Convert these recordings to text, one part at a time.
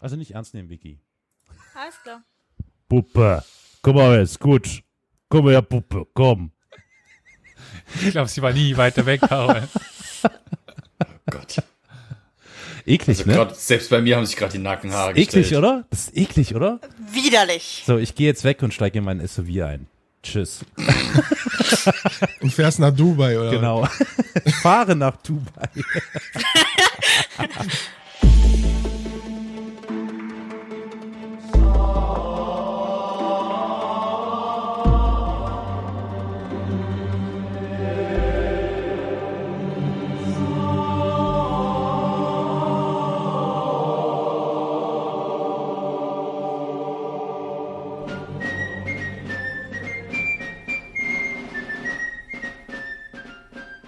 Also nicht ernst nehmen, Vicky. Alles klar. Puppe, komm mal jetzt, gut. Komm her, Puppe, komm. Ich glaube, sie war nie weiter weg, Carol. Oh Gott. Eklig, also ne? Grad, selbst bei mir haben sich gerade die Nackenhaare eklig, gestellt. Eklig, oder? Das ist eklig, oder? Widerlich. So, ich gehe jetzt weg und steige in mein SUV ein. Tschüss. und fährst nach Dubai, oder? Genau. Fahre nach Dubai.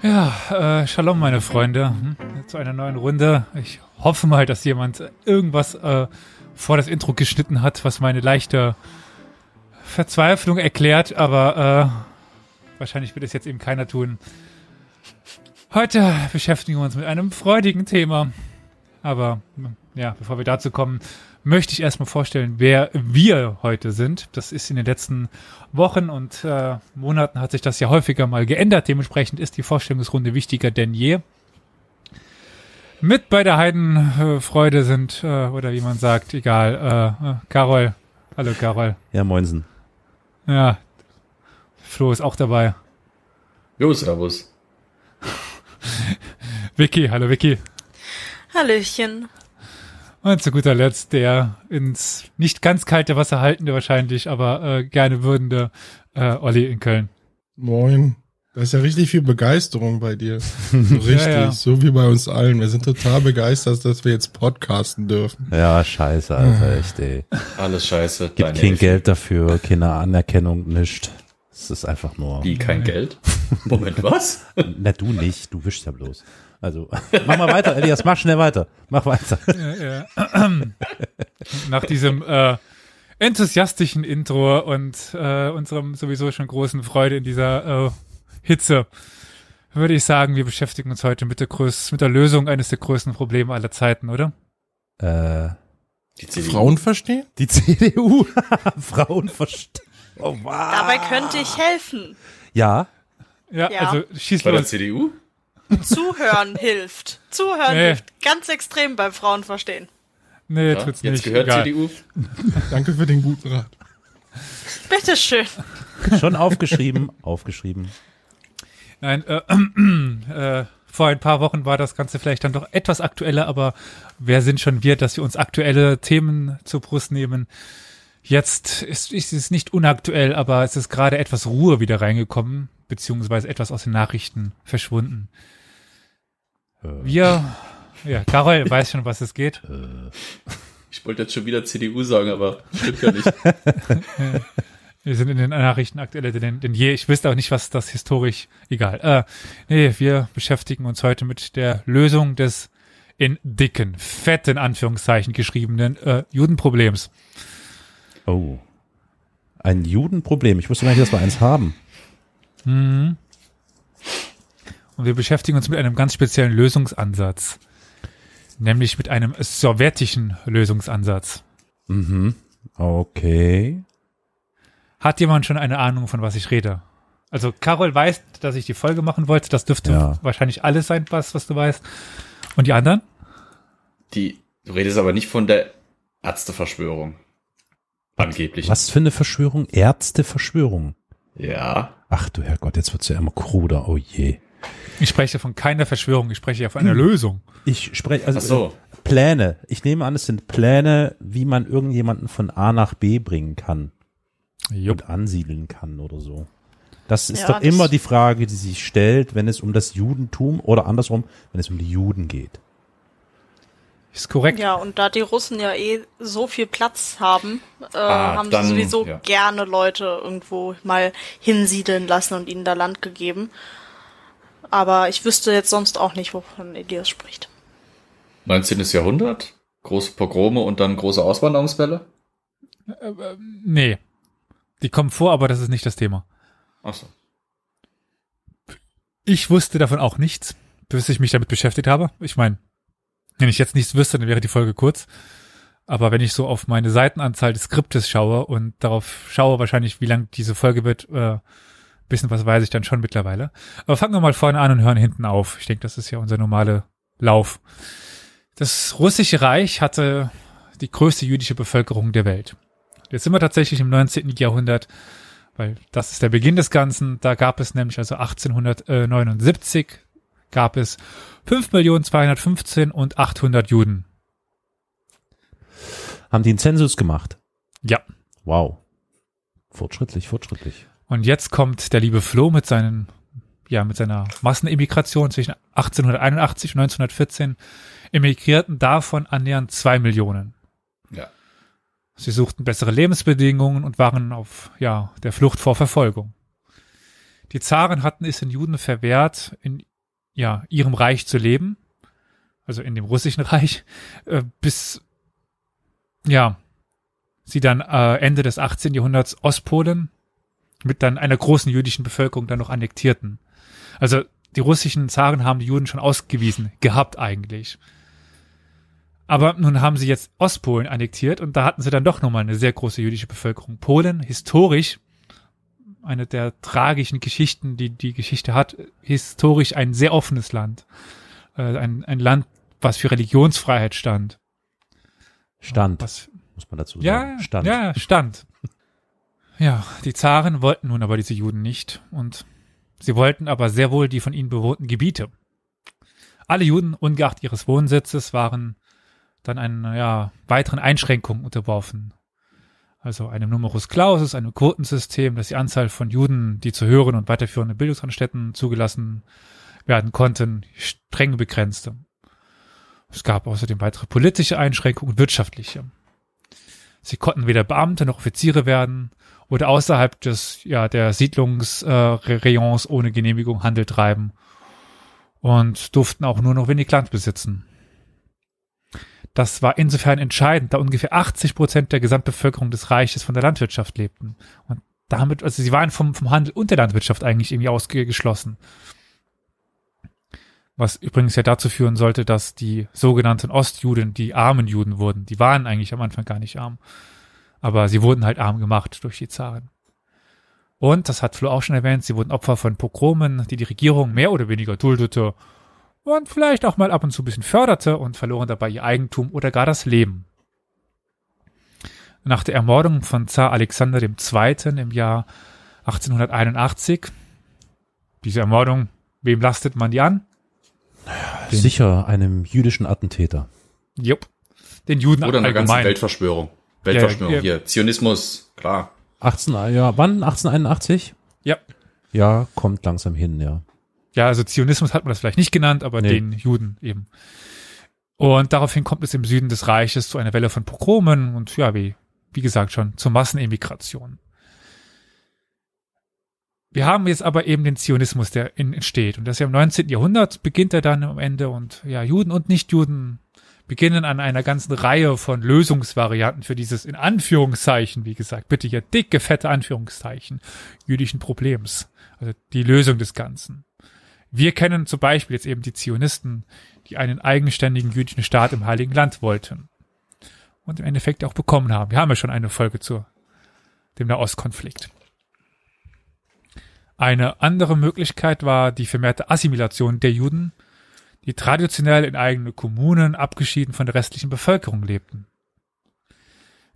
Ja, äh, Shalom, meine Freunde, hm? zu einer neuen Runde. Ich hoffe mal, dass jemand irgendwas äh, vor das Intro geschnitten hat, was meine leichte Verzweiflung erklärt, aber äh, wahrscheinlich wird es jetzt eben keiner tun. Heute beschäftigen wir uns mit einem freudigen Thema. Aber hm, ja, bevor wir dazu kommen, möchte ich erstmal vorstellen, wer wir heute sind. Das ist in den letzten Wochen und äh, Monaten hat sich das ja häufiger mal geändert. Dementsprechend ist die Vorstellungsrunde wichtiger denn je. Mit bei der Heidenfreude äh, sind, äh, oder wie man sagt, egal, äh, äh, Carol. Hallo, Carol. Ja, Moinsen. Ja, Flo ist auch dabei. Jo, Servus. Vicky, hallo Vicky. Hallöchen. Und ah, zu guter Letzt der ins nicht ganz kalte Wasser haltende wahrscheinlich, aber äh, gerne würdende äh, Olli in Köln. Moin. Da ist ja richtig viel Begeisterung bei dir. So richtig, ja, ja. so wie bei uns allen. Wir sind total begeistert, dass wir jetzt podcasten dürfen. Ja, scheiße, Alter, also echt, ey. Alles scheiße. Gibt kein Elfen. Geld dafür, keine Anerkennung, nichts. Es ist einfach nur. Wie, kein Geld? Moment, was? Na, du nicht, du wischst ja bloß. Also, mach mal weiter, Elias, mach schnell weiter. Mach weiter. Nach diesem äh, enthusiastischen Intro und äh, unserem sowieso schon großen Freude in dieser äh, Hitze würde ich sagen, wir beschäftigen uns heute mit der, größ mit der Lösung eines der größten Probleme aller Zeiten, oder? Äh, die CDU. Frauen verstehen? Die CDU. Frauen verstehen. Oh, wow. Dabei könnte ich helfen. Ja. Ja, ja. also schieß Bei los. Bei der CDU? Zuhören hilft. Zuhören nee. hilft ganz extrem beim Frauen verstehen. Nee, ja, tut's jetzt nicht. Jetzt gehört CDU. Danke für den guten Rat. Bitteschön. Schon aufgeschrieben, aufgeschrieben. Nein, äh, äh, vor ein paar Wochen war das Ganze vielleicht dann doch etwas aktueller, aber wer sind schon wir, dass wir uns aktuelle Themen zur Brust nehmen? Jetzt ist, ist es nicht unaktuell, aber es ist gerade etwas Ruhe wieder reingekommen beziehungsweise etwas aus den Nachrichten verschwunden. Äh. Wir, ja, Karol weiß schon, was es geht. Äh. Ich wollte jetzt schon wieder CDU sagen, aber stimmt ja nicht. wir sind in den Nachrichten aktueller denn, denn je. Ich wüsste auch nicht, was das historisch, egal. Äh, nee, wir beschäftigen uns heute mit der Lösung des in dicken, fetten Anführungszeichen geschriebenen äh, Judenproblems. Oh. Ein Judenproblem. Ich wusste gar nicht, dass wir eins haben. Mhm. Und wir beschäftigen uns mit einem ganz speziellen Lösungsansatz. Nämlich mit einem sowjetischen Lösungsansatz. Mhm. Okay. Hat jemand schon eine Ahnung, von was ich rede? Also Carol weiß, dass ich die Folge machen wollte. Das dürfte ja. wahrscheinlich alles sein, was, was du weißt. Und die anderen? Die, du redest aber nicht von der Ärzteverschwörung. Angeblich. Was für eine Verschwörung? Ärzteverschwörung. Ja. Ach du Herrgott, jetzt wird's ja immer kruder, oh je. Ich spreche von keiner Verschwörung, ich spreche ja von einer hm. Lösung. Ich spreche, also so. Äh, Pläne. Ich nehme an, es sind Pläne, wie man irgendjemanden von A nach B bringen kann. Jupp. Und ansiedeln kann oder so. Das ist ja, doch das immer die Frage, die sich stellt, wenn es um das Judentum oder andersrum, wenn es um die Juden geht. Ist korrekt. Ja, und da die Russen ja eh so viel Platz haben, äh, ah, haben dann, sie sowieso ja. gerne Leute irgendwo mal hinsiedeln lassen und ihnen da Land gegeben. Aber ich wüsste jetzt sonst auch nicht, wovon Elias spricht. 19. Jahrhundert? Große Pogrome und dann große Auswanderungswelle? Äh, äh, nee. Die kommen vor, aber das ist nicht das Thema. Ach so. Ich wusste davon auch nichts, bis ich mich damit beschäftigt habe. Ich meine, wenn ich jetzt nichts wüsste, dann wäre die Folge kurz. Aber wenn ich so auf meine Seitenanzahl des Skriptes schaue und darauf schaue wahrscheinlich, wie lang diese Folge wird, äh, bisschen was weiß ich dann schon mittlerweile. Aber fangen wir mal vorne an und hören hinten auf. Ich denke, das ist ja unser normale Lauf. Das russische Reich hatte die größte jüdische Bevölkerung der Welt. Jetzt sind wir tatsächlich im 19. Jahrhundert, weil das ist der Beginn des Ganzen. Da gab es nämlich also 1879 gab es 5.215 und 800 Juden. Haben die einen Zensus gemacht? Ja. Wow. Fortschrittlich, fortschrittlich. Und jetzt kommt der liebe Flo mit seinen, ja, mit seiner Massenimmigration zwischen 1881 und 1914 emigrierten davon annähernd zwei Millionen. Ja. Sie suchten bessere Lebensbedingungen und waren auf, ja, der Flucht vor Verfolgung. Die Zaren hatten es den Juden verwehrt, in ja, ihrem Reich zu leben, also in dem russischen Reich, äh, bis, ja, sie dann äh, Ende des 18. Jahrhunderts Ostpolen mit dann einer großen jüdischen Bevölkerung dann noch annektierten. Also die russischen Zaren haben die Juden schon ausgewiesen gehabt eigentlich. Aber nun haben sie jetzt Ostpolen annektiert und da hatten sie dann doch nochmal eine sehr große jüdische Bevölkerung. Polen historisch eine der tragischen Geschichten, die die Geschichte hat, historisch ein sehr offenes Land. Äh, ein, ein Land, was für Religionsfreiheit stand. Stand, was, muss man dazu sagen. Ja, stand. Ja, stand. ja, die Zaren wollten nun aber diese Juden nicht und sie wollten aber sehr wohl die von ihnen bewohnten Gebiete. Alle Juden, ungeachtet ihres Wohnsitzes, waren dann einer ja, weiteren Einschränkung unterworfen also einem Numerus Clausus, einem Quotensystem, das die Anzahl von Juden, die zu höheren und weiterführenden Bildungsanstätten zugelassen werden konnten, streng begrenzte. Es gab außerdem weitere politische Einschränkungen und wirtschaftliche. Sie konnten weder Beamte noch Offiziere werden oder außerhalb des, ja, der Siedlungsrayons äh, ohne Genehmigung Handel treiben und durften auch nur noch wenig Land besitzen. Das war insofern entscheidend, da ungefähr 80 Prozent der Gesamtbevölkerung des Reiches von der Landwirtschaft lebten. Und damit, also sie waren vom, vom Handel und der Landwirtschaft eigentlich irgendwie ausgeschlossen. Was übrigens ja dazu führen sollte, dass die sogenannten Ostjuden die armen Juden wurden. Die waren eigentlich am Anfang gar nicht arm. Aber sie wurden halt arm gemacht durch die Zaren. Und, das hat Flo auch schon erwähnt, sie wurden Opfer von Pogromen, die die Regierung mehr oder weniger duldete und vielleicht auch mal ab und zu ein bisschen förderte und verloren dabei ihr Eigentum oder gar das Leben. Nach der Ermordung von Zar Alexander II. im Jahr 1881, diese Ermordung, wem lastet man die an? Den, Sicher einem jüdischen Attentäter. Jupp. Den Juden Oder einer ganzen Weltverschwörung. Weltverschwörung ja, ja. hier. Zionismus, klar. 18, ja, wann? 1881? Ja. Ja, kommt langsam hin, ja. Ja, also Zionismus hat man das vielleicht nicht genannt, aber nee. den Juden eben. Und daraufhin kommt es im Süden des Reiches zu einer Welle von Pogromen und ja, wie, wie gesagt schon, zur Massenemigration. Wir haben jetzt aber eben den Zionismus, der entsteht. Und das ist ja im 19. Jahrhundert, beginnt er dann am Ende. Und ja, Juden und Nichtjuden beginnen an einer ganzen Reihe von Lösungsvarianten für dieses, in Anführungszeichen, wie gesagt, bitte hier dicke, fette Anführungszeichen, jüdischen Problems. Also die Lösung des Ganzen. Wir kennen zum Beispiel jetzt eben die Zionisten, die einen eigenständigen jüdischen Staat im Heiligen Land wollten und im Endeffekt auch bekommen haben. Wir haben ja schon eine Folge zu dem Nahostkonflikt. Eine andere Möglichkeit war die vermehrte Assimilation der Juden, die traditionell in eigenen Kommunen abgeschieden von der restlichen Bevölkerung lebten.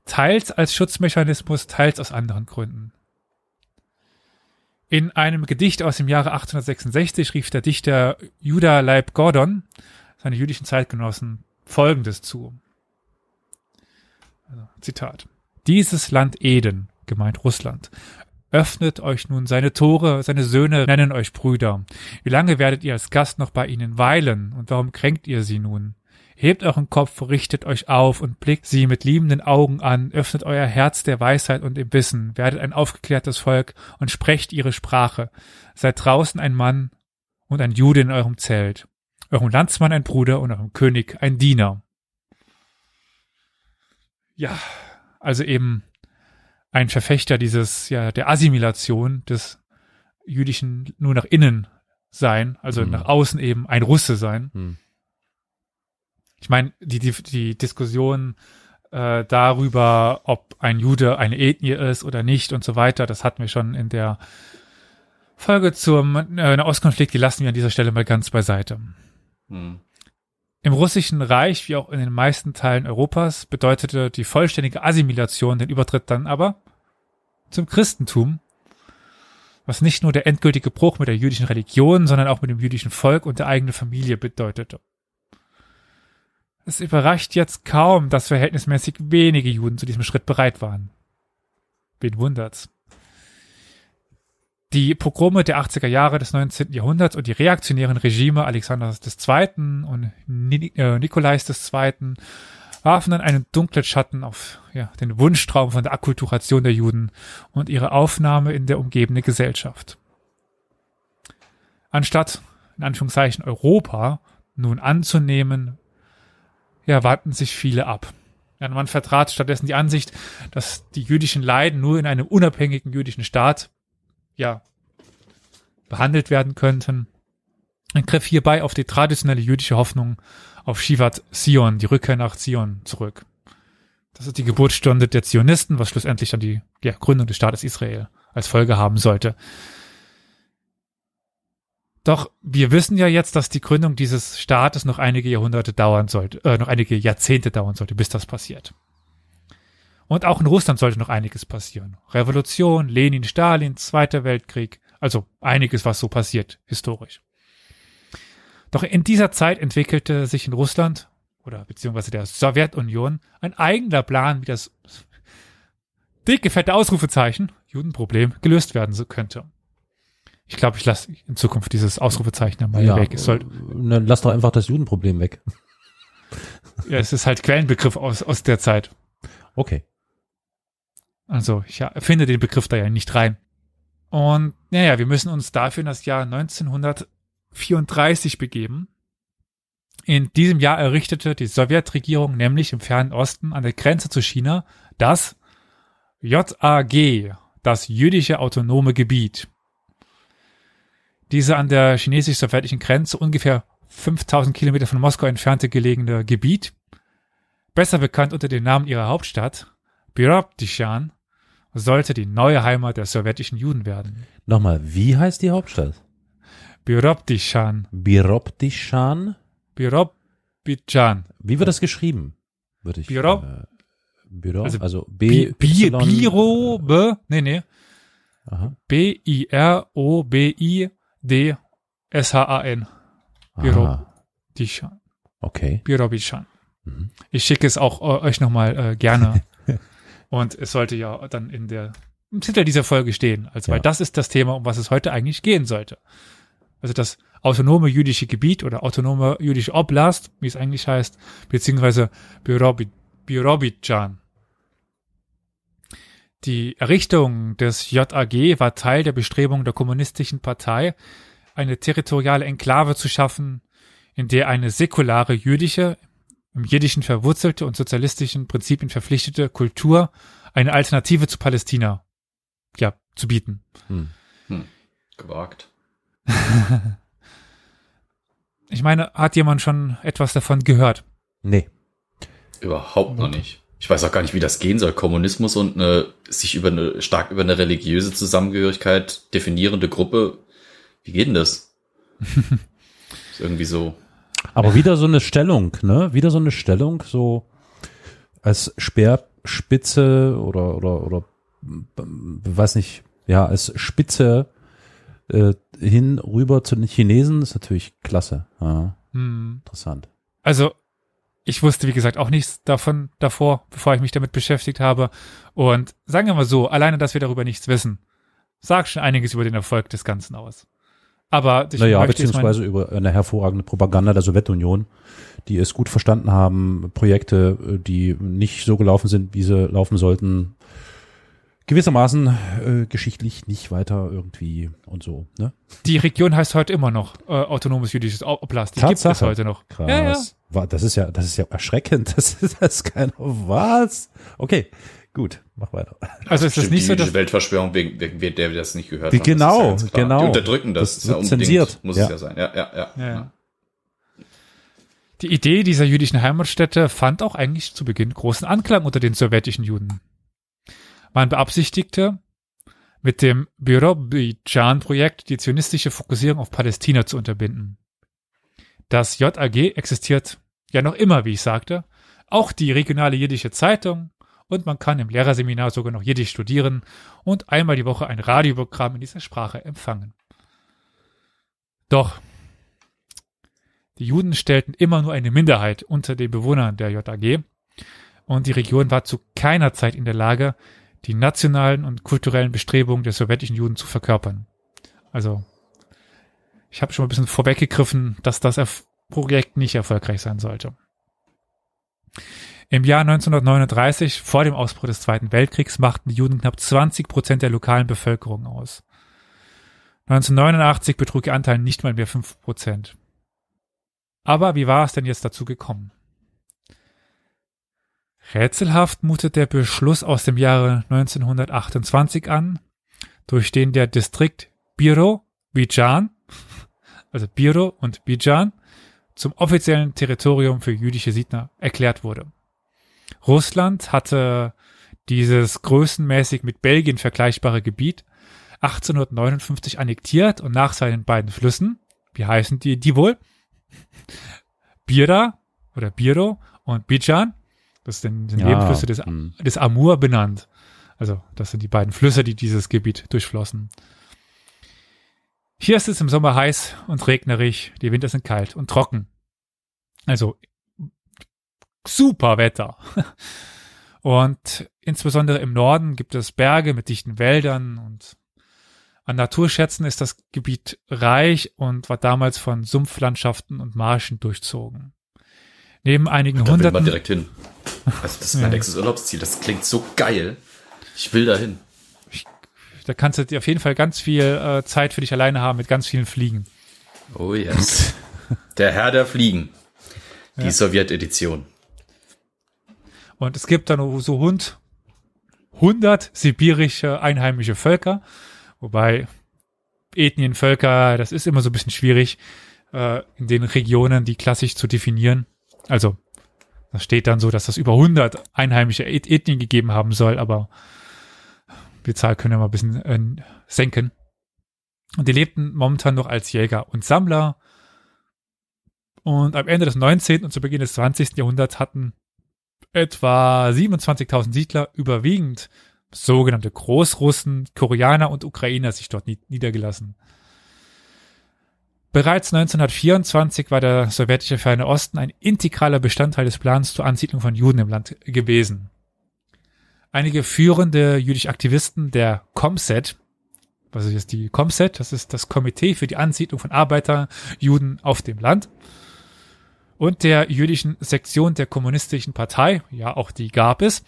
Teils als Schutzmechanismus, teils aus anderen Gründen. In einem Gedicht aus dem Jahre 1866 rief der Dichter Judah Leib Gordon seine jüdischen Zeitgenossen Folgendes zu. Also, Zitat. Dieses Land Eden, gemeint Russland, öffnet euch nun seine Tore, seine Söhne nennen euch Brüder. Wie lange werdet ihr als Gast noch bei ihnen weilen und warum kränkt ihr sie nun? Hebt euren Kopf, richtet euch auf und blickt sie mit liebenden Augen an, öffnet euer Herz der Weisheit und dem Wissen, werdet ein aufgeklärtes Volk und sprecht ihre Sprache. Seid draußen ein Mann und ein Jude in eurem Zelt, eurem Landsmann ein Bruder und eurem König ein Diener. Ja, also eben ein Verfechter dieses, ja, der Assimilation des jüdischen nur nach innen sein, also mhm. nach außen eben ein Russe sein. Mhm. Ich meine, die, die, die Diskussion äh, darüber, ob ein Jude eine Ethnie ist oder nicht und so weiter, das hatten wir schon in der Folge zum äh, Nahostkonflikt, die lassen wir an dieser Stelle mal ganz beiseite. Hm. Im russischen Reich, wie auch in den meisten Teilen Europas, bedeutete die vollständige Assimilation den Übertritt dann aber zum Christentum, was nicht nur der endgültige Bruch mit der jüdischen Religion, sondern auch mit dem jüdischen Volk und der eigenen Familie bedeutete. Es überrascht jetzt kaum, dass verhältnismäßig wenige Juden zu diesem Schritt bereit waren. Wen wundert's? Die Pogrome der 80er Jahre des 19. Jahrhunderts und die reaktionären Regime Alexanders II. und äh, Nikolais II. warfen dann einen dunklen Schatten auf ja, den Wunschtraum von der Akkulturation der Juden und ihre Aufnahme in der umgebenden Gesellschaft. Anstatt, in Anführungszeichen, Europa nun anzunehmen, ja, warten sich viele ab. man vertrat stattdessen die Ansicht, dass die jüdischen Leiden nur in einem unabhängigen jüdischen Staat ja, behandelt werden könnten. Man griff hierbei auf die traditionelle jüdische Hoffnung auf Shivat Zion, die Rückkehr nach Zion zurück. Das ist die Geburtsstunde der Zionisten, was schlussendlich dann die ja, Gründung des Staates Israel als Folge haben sollte. Doch wir wissen ja jetzt, dass die Gründung dieses Staates noch einige Jahrhunderte dauern sollte, äh, noch einige Jahrzehnte dauern sollte, bis das passiert. Und auch in Russland sollte noch einiges passieren. Revolution, Lenin, Stalin, Zweiter Weltkrieg, also einiges, was so passiert, historisch. Doch in dieser Zeit entwickelte sich in Russland oder beziehungsweise der Sowjetunion ein eigener Plan, wie das dicke, fette Ausrufezeichen Judenproblem gelöst werden könnte. Ich glaube, ich lasse in Zukunft dieses Ausrufezeichen mal ja, weg. Es soll, äh, ne, lass doch einfach das Judenproblem weg. ja, es ist halt Quellenbegriff aus, aus der Zeit. Okay. Also ich ja, finde den Begriff da ja nicht rein. Und naja, wir müssen uns dafür in das Jahr 1934 begeben. In diesem Jahr errichtete die Sowjetregierung nämlich im Fernen Osten an der Grenze zu China das JAG, das jüdische autonome Gebiet diese an der chinesisch-sowjetischen Grenze ungefähr 5000 Kilometer von Moskau entfernte gelegene Gebiet, besser bekannt unter dem Namen ihrer Hauptstadt, Birobdichan, sollte die neue Heimat der sowjetischen Juden werden. Nochmal, wie heißt die Hauptstadt? Birobdichan. Birobdichan? Birobidjan. Wie wird das geschrieben? Würde ich. Birob? Äh, Biro, also, also B. B Biro, B. Nee, nee. B-I-R-O-B-I. D-S-H-A-N. Birobichan. Okay. Birobichan. Mhm. Ich schicke es auch euch nochmal äh, gerne. Und es sollte ja dann in der, im Titel dieser Folge stehen. Also, ja. weil das ist das Thema, um was es heute eigentlich gehen sollte. Also das autonome jüdische Gebiet oder autonome jüdische Oblast, wie es eigentlich heißt, beziehungsweise Birobidjan. Die Errichtung des JAG war Teil der Bestrebungen der Kommunistischen Partei, eine territoriale Enklave zu schaffen, in der eine säkulare jüdische, im jiddischen verwurzelte und sozialistischen Prinzipien verpflichtete Kultur eine Alternative zu Palästina ja, zu bieten. Hm. Hm. Gewagt. ich meine, hat jemand schon etwas davon gehört? Nee. Überhaupt noch nicht ich weiß auch gar nicht, wie das gehen soll, Kommunismus und eine sich über eine stark über eine religiöse Zusammengehörigkeit definierende Gruppe. Wie geht denn das? Ist irgendwie so. Aber wieder so eine Stellung, ne? Wieder so eine Stellung, so als Speerspitze oder oder oder äh, weiß nicht, ja, als Spitze äh, hin rüber zu den Chinesen ist natürlich klasse. Ja. Hm. Interessant. Also ich wusste, wie gesagt, auch nichts davon davor, bevor ich mich damit beschäftigt habe. Und sagen wir mal so, alleine, dass wir darüber nichts wissen, sagt schon einiges über den Erfolg des Ganzen aus. Aber naja, beziehungsweise über eine hervorragende Propaganda der Sowjetunion, die es gut verstanden haben, Projekte, äh, die nicht so gelaufen sind, wie sie laufen sollten, gewissermaßen äh, geschichtlich nicht weiter irgendwie und so. Ne? Die Region heißt heute immer noch äh, autonomes jüdisches Oblast. Die Tatsache. gibt es heute noch. Krass. Ja, ja das ist ja, das ist ja erschreckend. Das ist das kein was. Okay, gut, mach weiter. Also ist das Stimmt, nicht so, dass Weltverschwörung wegen, wegen der wir das nicht gehört haben. Genau, ja genau. Die unterdrücken das, das wird ja zensiert. muss ja. es ja sein. Ja, ja, ja, ja, Die Idee dieser jüdischen Heimatstätte fand auch eigentlich zu Beginn großen Anklang unter den sowjetischen Juden. Man beabsichtigte, mit dem Birobidjan-Projekt die zionistische Fokussierung auf Palästina zu unterbinden. Das JAG existiert ja noch immer, wie ich sagte, auch die regionale jiddische Zeitung und man kann im Lehrerseminar sogar noch Jiddisch studieren und einmal die Woche ein Radioprogramm in dieser Sprache empfangen. Doch die Juden stellten immer nur eine Minderheit unter den Bewohnern der JAG und die Region war zu keiner Zeit in der Lage, die nationalen und kulturellen Bestrebungen der sowjetischen Juden zu verkörpern. Also, ich habe schon mal ein bisschen vorweggegriffen, dass das Projekt nicht erfolgreich sein sollte. Im Jahr 1939, vor dem Ausbruch des Zweiten Weltkriegs, machten die Juden knapp 20 Prozent der lokalen Bevölkerung aus. 1989 betrug ihr Anteil nicht mal mehr 5 Prozent. Aber wie war es denn jetzt dazu gekommen? Rätselhaft mutet der Beschluss aus dem Jahre 1928 an, durch den der Distrikt Biro, Bijan, also Biro und Bijan, zum offiziellen Territorium für jüdische Siedler erklärt wurde. Russland hatte dieses größenmäßig mit Belgien vergleichbare Gebiet 1859 annektiert und nach seinen beiden Flüssen, wie heißen die, die wohl? Bira oder Biro und Bijan, das sind die ja, Nebenflüsse des, hm. des Amur benannt. Also das sind die beiden Flüsse, die dieses Gebiet durchflossen. Hier ist es im Sommer heiß und regnerig, die Winter sind kalt und trocken. Also super Wetter. Und insbesondere im Norden gibt es Berge mit dichten Wäldern und an Naturschätzen ist das Gebiet reich und war damals von Sumpflandschaften und Marschen durchzogen. Neben einigen da hunderten. Will man direkt hin. Also das ist mein ja. nächstes Urlaubsziel. Das klingt so geil. Ich will dahin. Ich, da kannst du dir auf jeden Fall ganz viel äh, Zeit für dich alleine haben mit ganz vielen Fliegen. Oh yes. der Herr der Fliegen. Die ja. Sowjet-Edition. Und es gibt dann so rund 100 sibirische einheimische Völker, wobei Ethnienvölker, das ist immer so ein bisschen schwierig äh, in den Regionen, die klassisch zu definieren. Also das steht dann so, dass das über 100 einheimische Ethnien gegeben haben soll, aber die Zahl können wir mal ein bisschen äh, senken. Und die lebten momentan noch als Jäger und Sammler und am Ende des 19. und zu Beginn des 20. Jahrhunderts hatten etwa 27.000 Siedler überwiegend sogenannte Großrussen, Koreaner und Ukrainer sich dort niedergelassen. Bereits 1924 war der sowjetische Ferne Osten ein integraler Bestandteil des Plans zur Ansiedlung von Juden im Land gewesen. Einige führende jüdische Aktivisten der Comset, was ist jetzt die Comset? Das ist das Komitee für die Ansiedlung von Arbeiter, Juden auf dem Land, und der jüdischen Sektion der kommunistischen Partei, ja auch die gab es,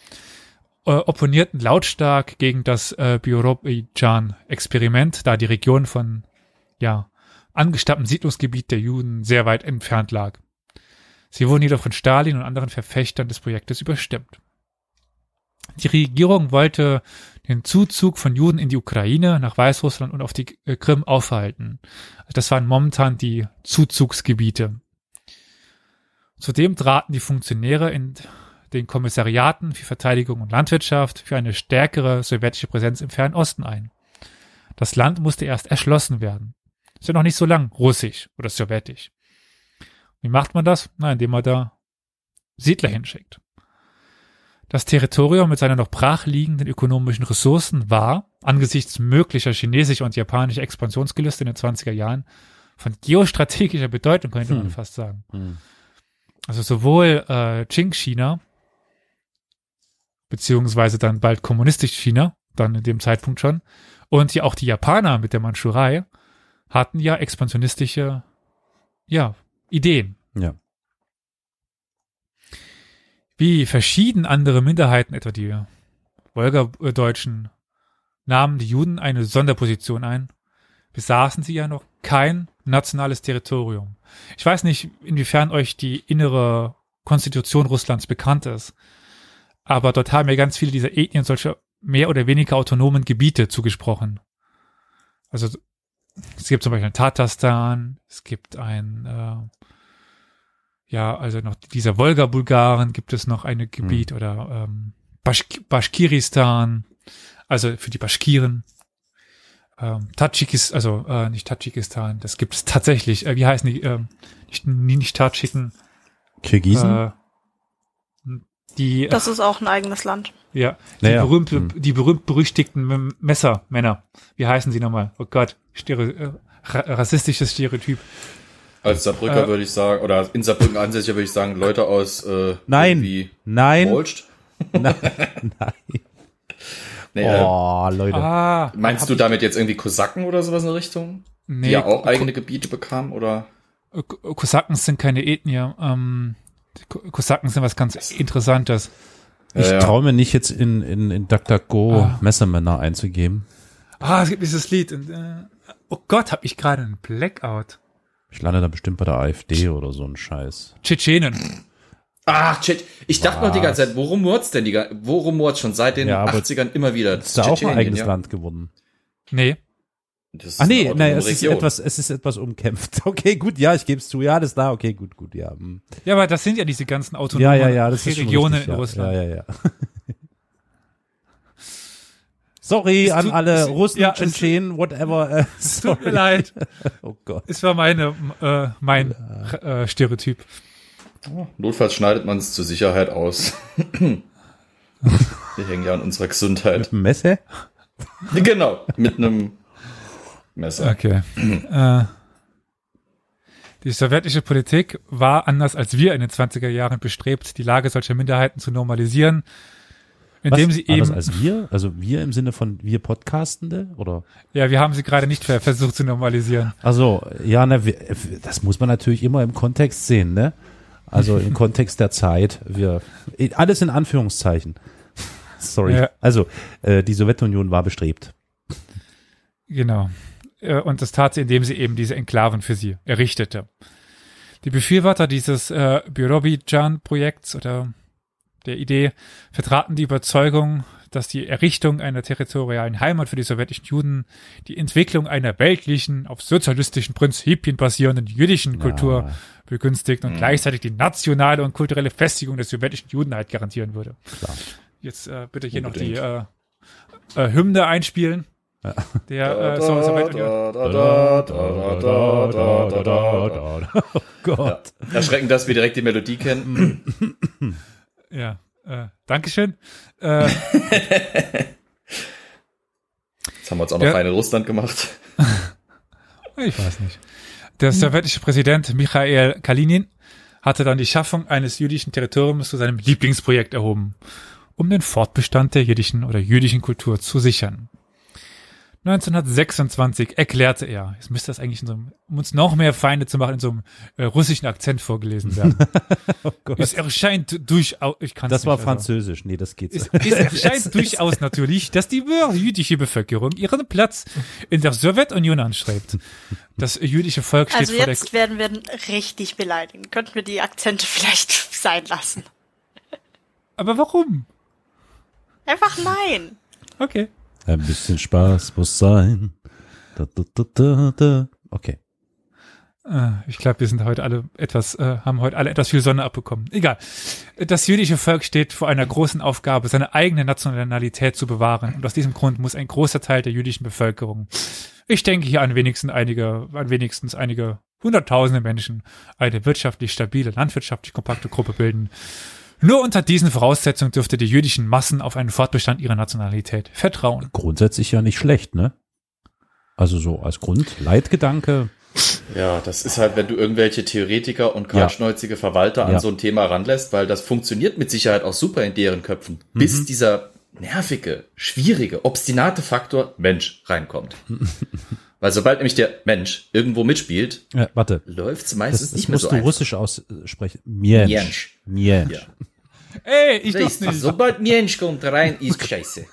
äh, opponierten lautstark gegen das äh, Biorobidjan-Experiment, da die Region von ja, angestammtem Siedlungsgebiet der Juden sehr weit entfernt lag. Sie wurden jedoch von Stalin und anderen Verfechtern des Projektes überstimmt. Die Regierung wollte den Zuzug von Juden in die Ukraine, nach Weißrussland und auf die äh, Krim aufhalten. Das waren momentan die Zuzugsgebiete. Zudem traten die Funktionäre in den Kommissariaten für Verteidigung und Landwirtschaft für eine stärkere sowjetische Präsenz im Fernen Osten ein. Das Land musste erst erschlossen werden. Ist ja noch nicht so lang russisch oder sowjetisch. Wie macht man das? Na, indem man da Siedler hinschickt. Das Territorium mit seinen noch brachliegenden ökonomischen Ressourcen war, angesichts möglicher chinesischer und japanischer Expansionsgelüste in den 20er Jahren, von geostrategischer Bedeutung, könnte hm. man fast sagen. Hm also sowohl äh, Qing-China, beziehungsweise dann bald kommunistisch China, dann in dem Zeitpunkt schon, und ja auch die Japaner mit der Manschurei hatten ja expansionistische ja, Ideen. Ja. Wie verschieden andere Minderheiten, etwa die Wolgadeutschen, äh, nahmen die Juden eine Sonderposition ein, besaßen sie ja noch kein nationales Territorium. Ich weiß nicht, inwiefern euch die innere Konstitution Russlands bekannt ist, aber dort haben ja ganz viele dieser Ethnien solche mehr oder weniger autonomen Gebiete zugesprochen. Also es gibt zum Beispiel ein Tatarstan, es gibt ein, äh, ja, also noch dieser Wolga-Bulgaren gibt es noch ein Gebiet mhm. oder ähm, Baschkiristan, also für die Baschkiren ähm, Tadschikistan, also äh, nicht Tadschikistan, das gibt es tatsächlich. Äh, wie heißen die? Ähm, nicht, nicht Tadschiken. Kirgisen? Äh, die, äh, das ist auch ein eigenes Land. Ja, die, naja. berühmt, hm. die berühmt berüchtigten Messermänner. Wie heißen sie nochmal? Oh Gott, Stere äh, rassistisches Stereotyp. Als Saarbrücker äh, würde ich sagen, oder in Saarbrücken ansässig würde ich sagen, Leute aus äh, nein, nein, Molst. nein, nein. Nee, oh, äh, Leute. Ah, meinst du damit jetzt irgendwie Kosaken oder sowas in der Richtung? Nee, die ja auch eigene Gebiete bekamen, oder? Kosaken sind keine Ethnie. Ähm, Kosaken sind was ganz Interessantes. Ich ja, ja. traue mir nicht, jetzt in, in, in DuckDuckGo ah. Messermänner einzugeben. Ah, es gibt dieses Lied. Und, äh, oh Gott, habe ich gerade einen Blackout. Ich lande da bestimmt bei der AfD Ch oder so ein Scheiß. Tschetschenen. Ach, shit. Ich dachte Was? noch die ganze Zeit, worum rumort's denn die ganze Worum rumort's schon seit den ja, 80ern immer wieder? Ist da auch ein eigenes ja? Land geworden? Nee. Das Ach nee, nein, es ist etwas, es ist etwas umkämpft. Okay, gut, ja, ich gebe es zu. Ja, das da, okay, gut, gut, ja. Hm. Ja, aber das sind ja diese ganzen autonomen ja, ja, ja, das ist Regionen richtig, in Russland. Ja, ja, ja. sorry es an tut, alle es, Russen, ja, Tschetschenen, whatever. Äh, es tut mir leid. oh Gott. Es war meine, äh, mein äh, Stereotyp. Notfalls schneidet man es zur Sicherheit aus. Wir hängen ja an unserer Gesundheit. Mit einem Genau, mit einem Messer. Okay. äh, die sowjetische Politik war anders als wir in den 20er Jahren bestrebt, die Lage solcher Minderheiten zu normalisieren, indem Was? sie eben. Anders als wir? Also wir im Sinne von wir Podcastende? Oder? Ja, wir haben sie gerade nicht versucht zu normalisieren. Also, ja, na, das muss man natürlich immer im Kontext sehen, ne? Also im Kontext der Zeit, wir alles in Anführungszeichen. Sorry. Ja. Also äh, die Sowjetunion war bestrebt. Genau. Äh, und das tat sie, indem sie eben diese Enklaven für sie errichtete. Die Befürworter dieses äh, Birobidzjan-Projekts oder der Idee vertraten die Überzeugung, dass die Errichtung einer territorialen Heimat für die sowjetischen Juden die Entwicklung einer weltlichen, auf sozialistischen Prinzipien basierenden jüdischen Kultur ja. begünstigt und mhm. gleichzeitig die nationale und kulturelle Festigung der sowjetischen Judenheit garantieren würde. Klar. Jetzt äh, bitte hier Unbedingt. noch die äh, äh, Hymne einspielen. Der äh, Song Oh Gott. Erschreckend, dass wir direkt die Melodie kennen. ja. Äh, Dankeschön. Äh, Jetzt haben wir uns auch noch der, eine Russland gemacht. ich weiß nicht. Der sowjetische Präsident Michael Kalinin hatte dann die Schaffung eines jüdischen Territoriums zu seinem Lieblingsprojekt erhoben, um den Fortbestand der jüdischen oder jüdischen Kultur zu sichern. 1926 erklärte er, jetzt müsste das eigentlich in so einem, um uns noch mehr Feinde zu machen, in so einem äh, russischen Akzent vorgelesen werden. oh es erscheint durchaus, ich kann Das war nicht, französisch, nee, das geht so. Es, es erscheint durchaus natürlich, dass die jüdische Bevölkerung ihren Platz in der Sowjetunion anschreibt. Das jüdische Volk steht Also jetzt werden wir richtig beleidigen. Könnten wir die Akzente vielleicht sein lassen? Aber warum? Einfach nein. Okay. Ein bisschen Spaß muss sein. Da, da, da, okay. Ah, ich glaube, wir sind heute alle etwas, äh, haben heute alle etwas viel Sonne abbekommen. Egal. Das jüdische Volk steht vor einer großen Aufgabe, seine eigene Nationalität zu bewahren. Und aus diesem Grund muss ein großer Teil der jüdischen Bevölkerung, ich denke hier an wenigstens einige, an wenigstens einige hunderttausende Menschen, eine wirtschaftlich stabile, landwirtschaftlich kompakte Gruppe bilden, nur unter diesen Voraussetzungen dürfte die jüdischen Massen auf einen Fortbestand ihrer Nationalität vertrauen. Grundsätzlich ja nicht schlecht, ne? Also so als Grundleitgedanke. Ja, das ist halt, wenn du irgendwelche Theoretiker und kaltschnäuzige Verwalter an ja. so ein Thema ranlässt, weil das funktioniert mit Sicherheit auch super in deren Köpfen, mhm. bis dieser nervige, schwierige, obstinate Faktor Mensch reinkommt. Weil sobald nämlich der Mensch irgendwo mitspielt, ja, warte. läuft's meistens das, das nicht mehr so einfach. musst du russisch aussprechen. Miensch. Miensch. Ja. Ey, ich das nicht. Sobald Miensch kommt rein, ist scheiße.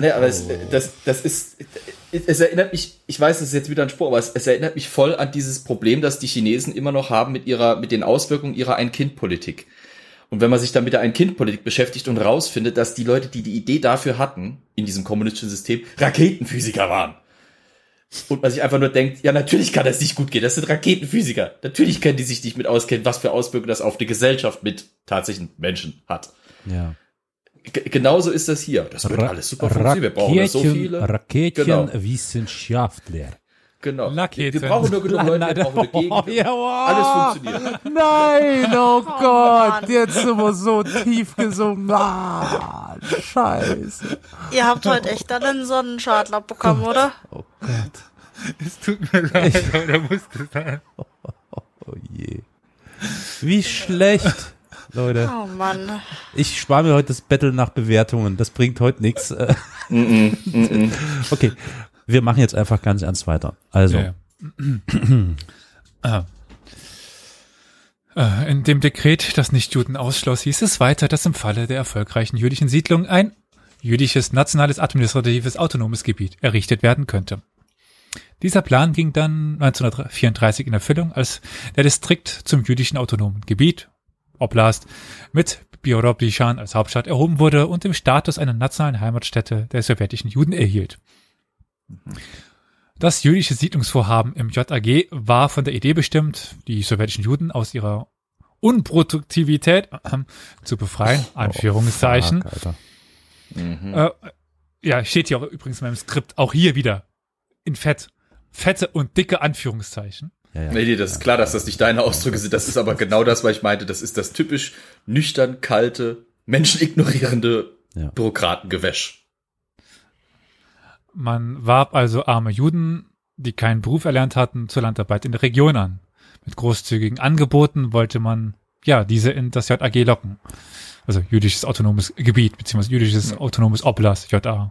ne, aber es, das, das ist, es erinnert mich, ich weiß, es ist jetzt wieder ein Spur, aber es, es, erinnert mich voll an dieses Problem, das die Chinesen immer noch haben mit ihrer, mit den Auswirkungen ihrer Ein-Kind-Politik. Und wenn man sich dann mit der Ein-Kind-Politik beschäftigt und rausfindet, dass die Leute, die die Idee dafür hatten, in diesem kommunistischen System, Raketenphysiker waren. Und man sich einfach nur denkt, ja, natürlich kann das nicht gut gehen. Das sind Raketenphysiker. Natürlich können die sich nicht mit auskennen, was für Auswirkungen das auf die Gesellschaft mit tatsächlichen Menschen hat. Ja. G genauso ist das hier. Das wird Ra alles super funktionieren. Wir brauchen so viele. Raketenwissenschaftler. Genau. Genau. Lucky wir brauchen nur genug Leute, wir brauchen eine Gegend. Oh, ja, wow. Alles funktioniert. Nein, oh, oh Gott, oh, jetzt sind wir so tief gesungen. Ah, scheiße. Ihr habt heute echt dann einen Sonnenschadler bekommen, oder? Oh Gott. Es tut mir leid, ich, aber da musste sein. Oh, je. Wie schlecht. Leute. Oh Mann. Ich spare mir heute das Battle nach Bewertungen. Das bringt heute nichts. Mm -mm, mm okay, wir machen jetzt einfach ganz ernst weiter. Also. Ja, ja. Ah. Ah, in dem Dekret, das nicht Juden ausschloss, hieß es weiter, dass im Falle der erfolgreichen jüdischen Siedlung ein jüdisches nationales administratives autonomes Gebiet errichtet werden könnte. Dieser Plan ging dann 1934 in Erfüllung, als der Distrikt zum jüdischen autonomen Gebiet, Oblast, mit Biorobdishan als Hauptstadt erhoben wurde und den Status einer nationalen Heimatstätte der sowjetischen Juden erhielt. Mhm. Das jüdische Siedlungsvorhaben im JAG war von der Idee bestimmt, die sowjetischen Juden aus ihrer Unproduktivität äh, zu befreien, Anführungszeichen. Oh, fuck, mhm. äh, ja, steht hier auch übrigens in meinem Skript, auch hier wieder in Fett. Fette und dicke Anführungszeichen. Ja, ja. Nee, das ist klar, dass das nicht deine Ausdrücke sind. Das ist aber genau das, was ich meinte. Das ist das typisch nüchtern, kalte, menschenignorierende ja. Bürokratengewäsch. Man warb also arme Juden, die keinen Beruf erlernt hatten, zur Landarbeit in der Region an. Mit großzügigen Angeboten wollte man ja diese in das JAG locken. Also jüdisches autonomes Gebiet, beziehungsweise jüdisches ja. autonomes Oblast, JAO.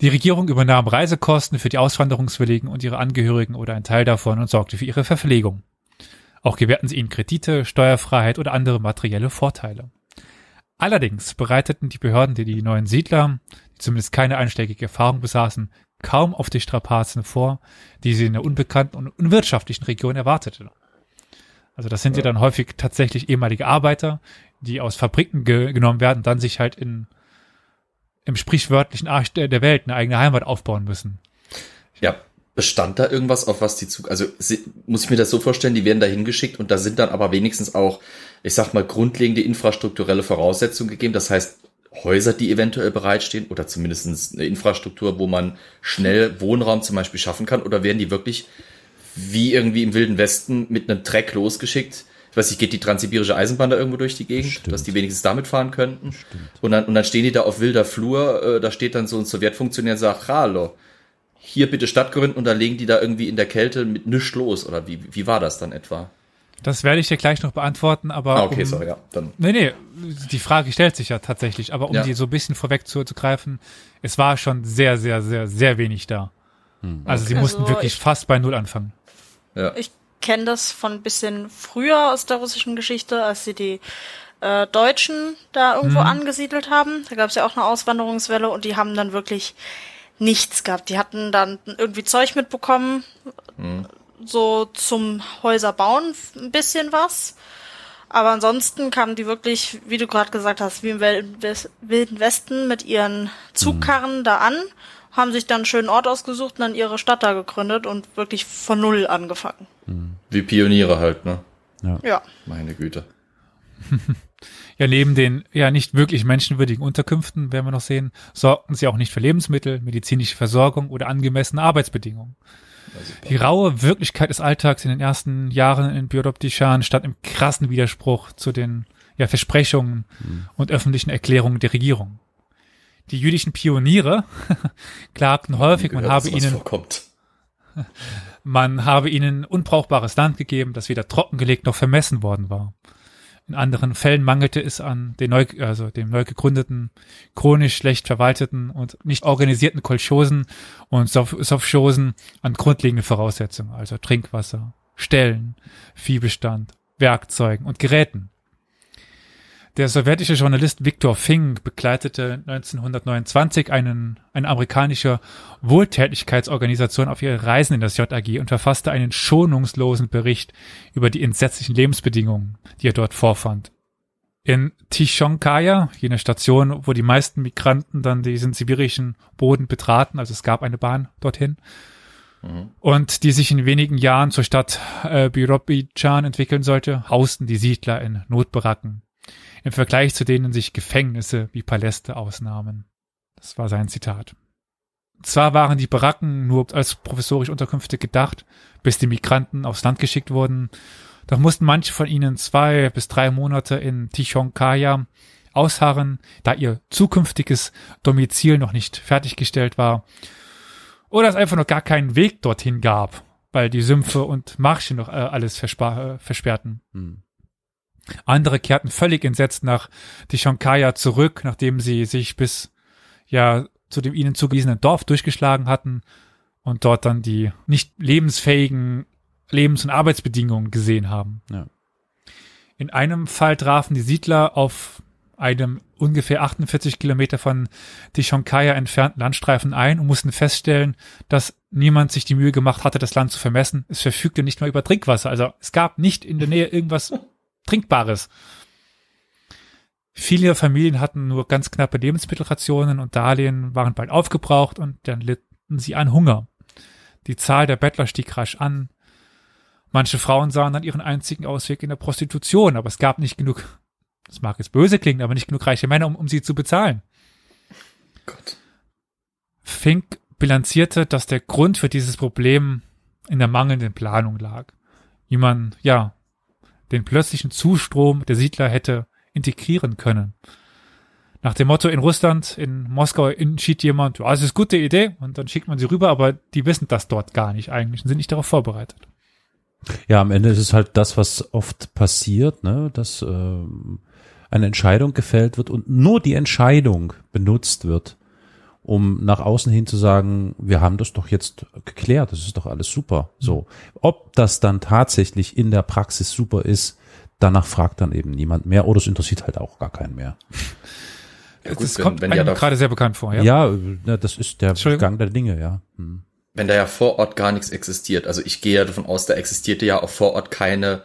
Die Regierung übernahm Reisekosten für die Auswanderungswilligen und ihre Angehörigen oder einen Teil davon und sorgte für ihre Verpflegung. Auch gewährten sie ihnen Kredite, Steuerfreiheit oder andere materielle Vorteile. Allerdings bereiteten die Behörden die, die neuen Siedler, die zumindest keine einschlägige Erfahrung besaßen, kaum auf die Strapazen vor, die sie in der unbekannten und unwirtschaftlichen Region erwarteten. Also das sind ja, dann häufig tatsächlich ehemalige Arbeiter, die aus Fabriken ge genommen werden, dann sich halt in im sprichwörtlichen Arsch der, Welt eine eigene Heimat aufbauen müssen. Ja, bestand da irgendwas, auf was die Zug, also muss ich mir das so vorstellen, die werden da hingeschickt und da sind dann aber wenigstens auch ich sag mal, grundlegende infrastrukturelle Voraussetzungen gegeben. Das heißt, Häuser, die eventuell bereitstehen oder zumindest eine Infrastruktur, wo man schnell Wohnraum zum Beispiel schaffen kann? Oder werden die wirklich wie irgendwie im Wilden Westen mit einem Dreck losgeschickt? Ich weiß nicht, geht die transsibirische Eisenbahn da irgendwo durch die Gegend, Stimmt. dass die wenigstens damit fahren könnten? Stimmt. Und dann, und dann stehen die da auf wilder Flur, äh, da steht dann so ein Sowjetfunktionär und sagt, hallo, hier bitte Stadt gründen und dann legen die da irgendwie in der Kälte mit nichts los. Oder wie, wie war das dann etwa? Das werde ich dir gleich noch beantworten, aber. Ah, okay, um, sorry, ja, dann. Nee, nee, die Frage stellt sich ja tatsächlich, aber um ja. die so ein bisschen vorweg zu, zu greifen, es war schon sehr, sehr, sehr, sehr wenig da. Hm. Also sie also mussten wirklich ich, fast bei Null anfangen. Ja. Ich kenne das von ein bisschen früher aus der russischen Geschichte, als sie die äh, Deutschen da irgendwo hm. angesiedelt haben. Da gab es ja auch eine Auswanderungswelle und die haben dann wirklich nichts gehabt. Die hatten dann irgendwie Zeug mitbekommen. Hm so zum Häuser bauen ein bisschen was. Aber ansonsten kamen die wirklich, wie du gerade gesagt hast, wie im Wilden Westen mit ihren Zugkarren mhm. da an, haben sich dann einen schönen Ort ausgesucht und dann ihre Stadt da gegründet und wirklich von Null angefangen. Mhm. Wie Pioniere halt, ne? Ja. ja. Meine Güte. ja, neben den ja nicht wirklich menschenwürdigen Unterkünften, werden wir noch sehen, sorgten sie auch nicht für Lebensmittel, medizinische Versorgung oder angemessene Arbeitsbedingungen. Die raue Wirklichkeit des Alltags in den ersten Jahren in Biodoptischan stand im krassen Widerspruch zu den ja, Versprechungen mhm. und öffentlichen Erklärungen der Regierung. Die jüdischen Pioniere klagten häufig, gehört, man habe ihnen man habe ihnen unbrauchbares Land gegeben, das weder trockengelegt noch vermessen worden war. In anderen Fällen mangelte es an den neu, also dem neu gegründeten, chronisch schlecht verwalteten und nicht organisierten Kolchosen und Sofchosen an grundlegenden Voraussetzungen, also Trinkwasser, Stellen, Viehbestand, Werkzeugen und Geräten. Der sowjetische Journalist Viktor Fink begleitete 1929 einen, eine amerikanische Wohltätigkeitsorganisation auf ihre Reisen in das JAG und verfasste einen schonungslosen Bericht über die entsetzlichen Lebensbedingungen, die er dort vorfand. In Tishonkaya, jener Station, wo die meisten Migranten dann diesen sibirischen Boden betraten, also es gab eine Bahn dorthin, mhm. und die sich in wenigen Jahren zur Stadt äh, Birobidschan entwickeln sollte, hausten die Siedler in Notbaracken im Vergleich zu denen sich Gefängnisse wie Paläste ausnahmen. Das war sein Zitat. Zwar waren die Baracken nur als provisorische Unterkünfte gedacht, bis die Migranten aufs Land geschickt wurden, doch mussten manche von ihnen zwei bis drei Monate in Tichonkaya ausharren, da ihr zukünftiges Domizil noch nicht fertiggestellt war oder es einfach noch gar keinen Weg dorthin gab, weil die Sümpfe und Marsche noch äh, alles äh, versperrten. Hm. Andere kehrten völlig entsetzt nach Tishonkaya zurück, nachdem sie sich bis ja zu dem ihnen zugewiesenen Dorf durchgeschlagen hatten und dort dann die nicht lebensfähigen Lebens- und Arbeitsbedingungen gesehen haben. Ja. In einem Fall trafen die Siedler auf einem ungefähr 48 Kilometer von Tishonkaya entfernten Landstreifen ein und mussten feststellen, dass niemand sich die Mühe gemacht hatte, das Land zu vermessen. Es verfügte nicht mal über Trinkwasser. Also es gab nicht in der Nähe irgendwas Trinkbares. Viele Familien hatten nur ganz knappe Lebensmittelrationen und Darlehen waren bald aufgebraucht und dann litten sie an Hunger. Die Zahl der Bettler stieg rasch an. Manche Frauen sahen dann ihren einzigen Ausweg in der Prostitution, aber es gab nicht genug, das mag jetzt böse klingen, aber nicht genug reiche Männer, um, um sie zu bezahlen. Gott. Fink bilanzierte, dass der Grund für dieses Problem in der mangelnden Planung lag. Wie man, ja, den plötzlichen Zustrom der Siedler hätte integrieren können. Nach dem Motto in Russland, in Moskau entschied jemand, ja, es ist gute Idee und dann schickt man sie rüber, aber die wissen das dort gar nicht eigentlich und sind nicht darauf vorbereitet. Ja, am Ende ist es halt das, was oft passiert, ne, dass ähm, eine Entscheidung gefällt wird und nur die Entscheidung benutzt wird um nach außen hin zu sagen, wir haben das doch jetzt geklärt, das ist doch alles super. So. Ob das dann tatsächlich in der Praxis super ist, danach fragt dann eben niemand mehr oder es interessiert halt auch gar keinen mehr. Ja, gut, das wenn, kommt wenn einem ja gerade sehr bekannt vor, ja. Ja, das ist der Gang der Dinge, ja. Hm. Wenn da ja vor Ort gar nichts existiert, also ich gehe ja davon aus, da existierte ja auch vor Ort keine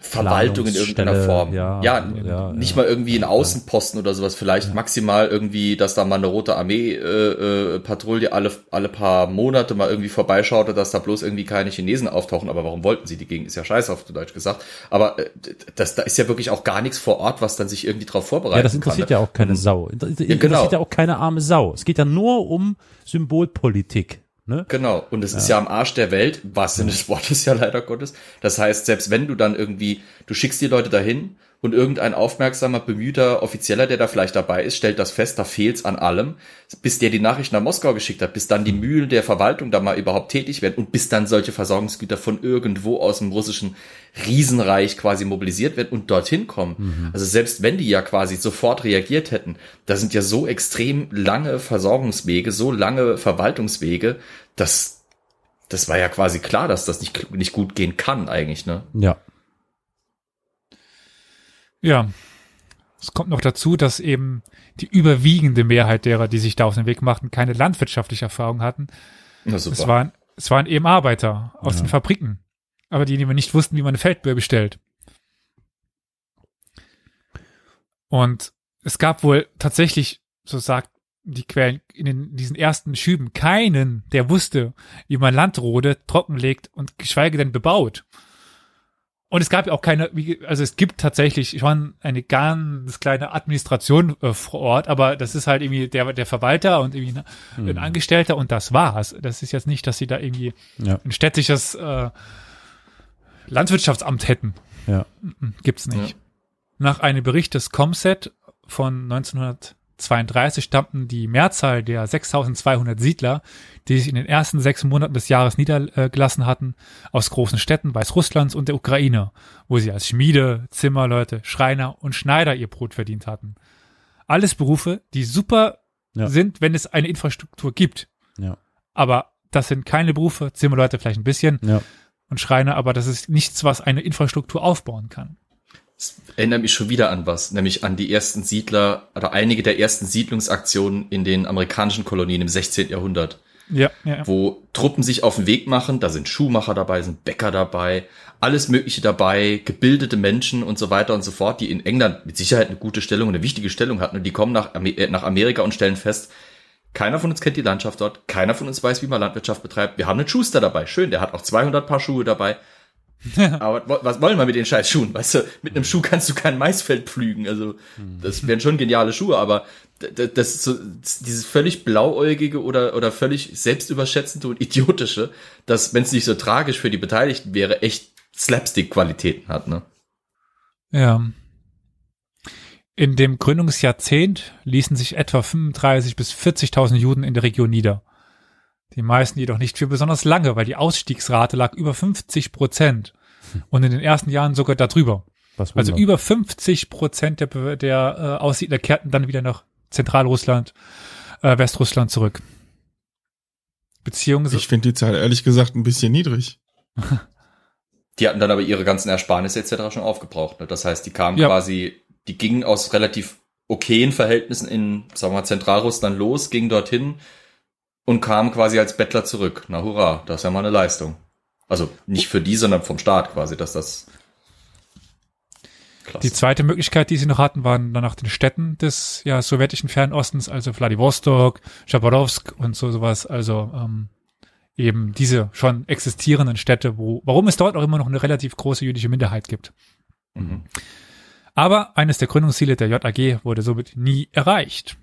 Verwaltung in irgendeiner Form. Ja, ja, ja nicht ja. mal irgendwie in Außenposten oder sowas. Vielleicht maximal irgendwie, dass da mal eine rote Armee-Patrouille äh, äh, alle, alle paar Monate mal irgendwie vorbeischaute, dass da bloß irgendwie keine Chinesen auftauchen. Aber warum wollten sie die Gegend? Ist ja scheiße auf Deutsch gesagt. Aber äh, das, da ist ja wirklich auch gar nichts vor Ort, was dann sich irgendwie drauf vorbereitet. Ja, das interessiert kann, ne? ja auch keine mhm. Sau. Das interessiert ja, genau. ja auch keine arme Sau. Es geht ja nur um Symbolpolitik. Ne? Genau, und es ja. ist ja am Arsch der Welt, was Sinne des Wortes ja leider Gottes. Das heißt, selbst wenn du dann irgendwie, du schickst die Leute dahin und irgendein aufmerksamer, bemühter Offizieller, der da vielleicht dabei ist, stellt das fest, da fehlt's an allem, bis der die Nachrichten nach Moskau geschickt hat, bis dann die Mühlen der Verwaltung da mal überhaupt tätig werden und bis dann solche Versorgungsgüter von irgendwo aus dem russischen Riesenreich quasi mobilisiert werden und dorthin kommen. Mhm. Also selbst wenn die ja quasi sofort reagiert hätten, da sind ja so extrem lange Versorgungswege, so lange Verwaltungswege, dass das war ja quasi klar, dass das nicht, nicht gut gehen kann eigentlich, ne? Ja, ja. Es kommt noch dazu, dass eben die überwiegende Mehrheit derer, die sich da auf den Weg machten, keine landwirtschaftliche Erfahrung hatten. Na, super. Es waren, es waren eben Arbeiter aus ja. den Fabriken. Aber die, die nicht wussten, wie man eine Feldböhr bestellt. Und es gab wohl tatsächlich, so sagt die Quellen, in den, diesen ersten Schüben keinen, der wusste, wie man Land rodet, trockenlegt und geschweige denn bebaut. Und es gab ja auch keine, also es gibt tatsächlich schon eine ganz kleine Administration äh, vor Ort, aber das ist halt irgendwie der, der Verwalter und irgendwie ne, hm. ein mhm. Angestellter und das war's. Das ist jetzt nicht, dass sie da irgendwie ja. ein städtisches äh, Landwirtschaftsamt hätten. Ja. Gibt's nicht. Ja. Nach einem Bericht des Comset von 1900 32 stammten die Mehrzahl der 6200 Siedler, die sich in den ersten sechs Monaten des Jahres niedergelassen hatten, aus großen Städten Weißrusslands und der Ukraine, wo sie als Schmiede, Zimmerleute, Schreiner und Schneider ihr Brot verdient hatten. Alles Berufe, die super ja. sind, wenn es eine Infrastruktur gibt. Ja. Aber das sind keine Berufe, Zimmerleute vielleicht ein bisschen ja. und Schreiner, aber das ist nichts, was eine Infrastruktur aufbauen kann erinnert mich schon wieder an was, nämlich an die ersten Siedler oder einige der ersten Siedlungsaktionen in den amerikanischen Kolonien im 16. Jahrhundert. Ja, ja, ja. Wo Truppen sich auf den Weg machen, da sind Schuhmacher dabei, sind Bäcker dabei, alles Mögliche dabei, gebildete Menschen und so weiter und so fort, die in England mit Sicherheit eine gute Stellung, eine wichtige Stellung hatten und die kommen nach, äh, nach Amerika und stellen fest, keiner von uns kennt die Landschaft dort, keiner von uns weiß, wie man Landwirtschaft betreibt. Wir haben einen Schuster dabei, schön, der hat auch 200 Paar Schuhe dabei. Aber was wollen wir mit den scheiß Schuhen? Weißt du, mit einem Schuh kannst du kein Maisfeld pflügen. Also, das wären schon geniale Schuhe, aber das, so, dieses völlig blauäugige oder, oder völlig selbstüberschätzende und idiotische, dass, wenn es nicht so tragisch für die Beteiligten wäre, echt Slapstick-Qualitäten hat, ne? Ja. In dem Gründungsjahrzehnt ließen sich etwa 35.000 bis 40.000 Juden in der Region nieder die meisten jedoch nicht für besonders lange, weil die Ausstiegsrate lag über 50 Prozent und in den ersten Jahren sogar darüber. also über 50 Prozent der, der äh, Aussiedler kehrten dann wieder nach Zentralrussland, äh, Westrussland zurück. Beziehungsweise. Ich finde die Zahl ehrlich gesagt ein bisschen niedrig. die hatten dann aber ihre ganzen Ersparnisse etc. schon aufgebraucht. Ne? Das heißt, die kamen ja. quasi, die gingen aus relativ okayen Verhältnissen in, sagen wir mal, Zentralrussland los, gingen dorthin, und kam quasi als Bettler zurück. Na hurra, das ist ja mal eine Leistung. Also nicht für die, sondern vom Staat quasi, dass das. Klasse. Die zweite Möglichkeit, die sie noch hatten, waren danach den Städten des ja, sowjetischen Fernostens, also Vladivostok, Chabarowsk und so sowas. Also ähm, eben diese schon existierenden Städte, wo, warum es dort auch immer noch eine relativ große jüdische Minderheit gibt. Mhm. Aber eines der Gründungsziele der JAG wurde somit nie erreicht.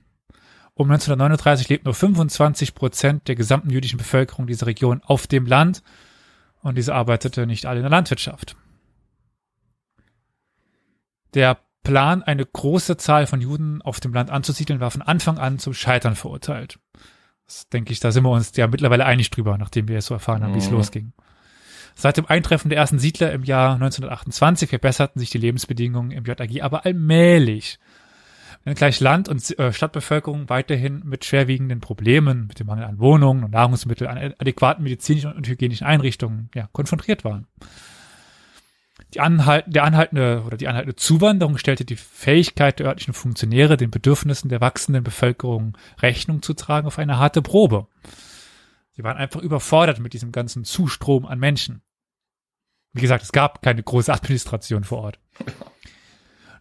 Um 1939 lebten nur 25 Prozent der gesamten jüdischen Bevölkerung dieser Region auf dem Land und diese arbeitete nicht alle in der Landwirtschaft. Der Plan, eine große Zahl von Juden auf dem Land anzusiedeln, war von Anfang an zum Scheitern verurteilt. Das denke ich, da sind wir uns ja mittlerweile einig drüber, nachdem wir es so erfahren haben, wie es mhm. losging. Seit dem Eintreffen der ersten Siedler im Jahr 1928 verbesserten sich die Lebensbedingungen im JAG aber allmählich wenn gleich Land- und äh, Stadtbevölkerung weiterhin mit schwerwiegenden Problemen, mit dem Mangel an Wohnungen und Nahrungsmitteln, an adäquaten medizinischen und hygienischen Einrichtungen ja, konfrontiert waren. Die anhalt, der anhaltende oder die anhaltende Zuwanderung stellte die Fähigkeit der örtlichen Funktionäre, den Bedürfnissen der wachsenden Bevölkerung Rechnung zu tragen, auf eine harte Probe. Sie waren einfach überfordert mit diesem ganzen Zustrom an Menschen. Wie gesagt, es gab keine große Administration vor Ort.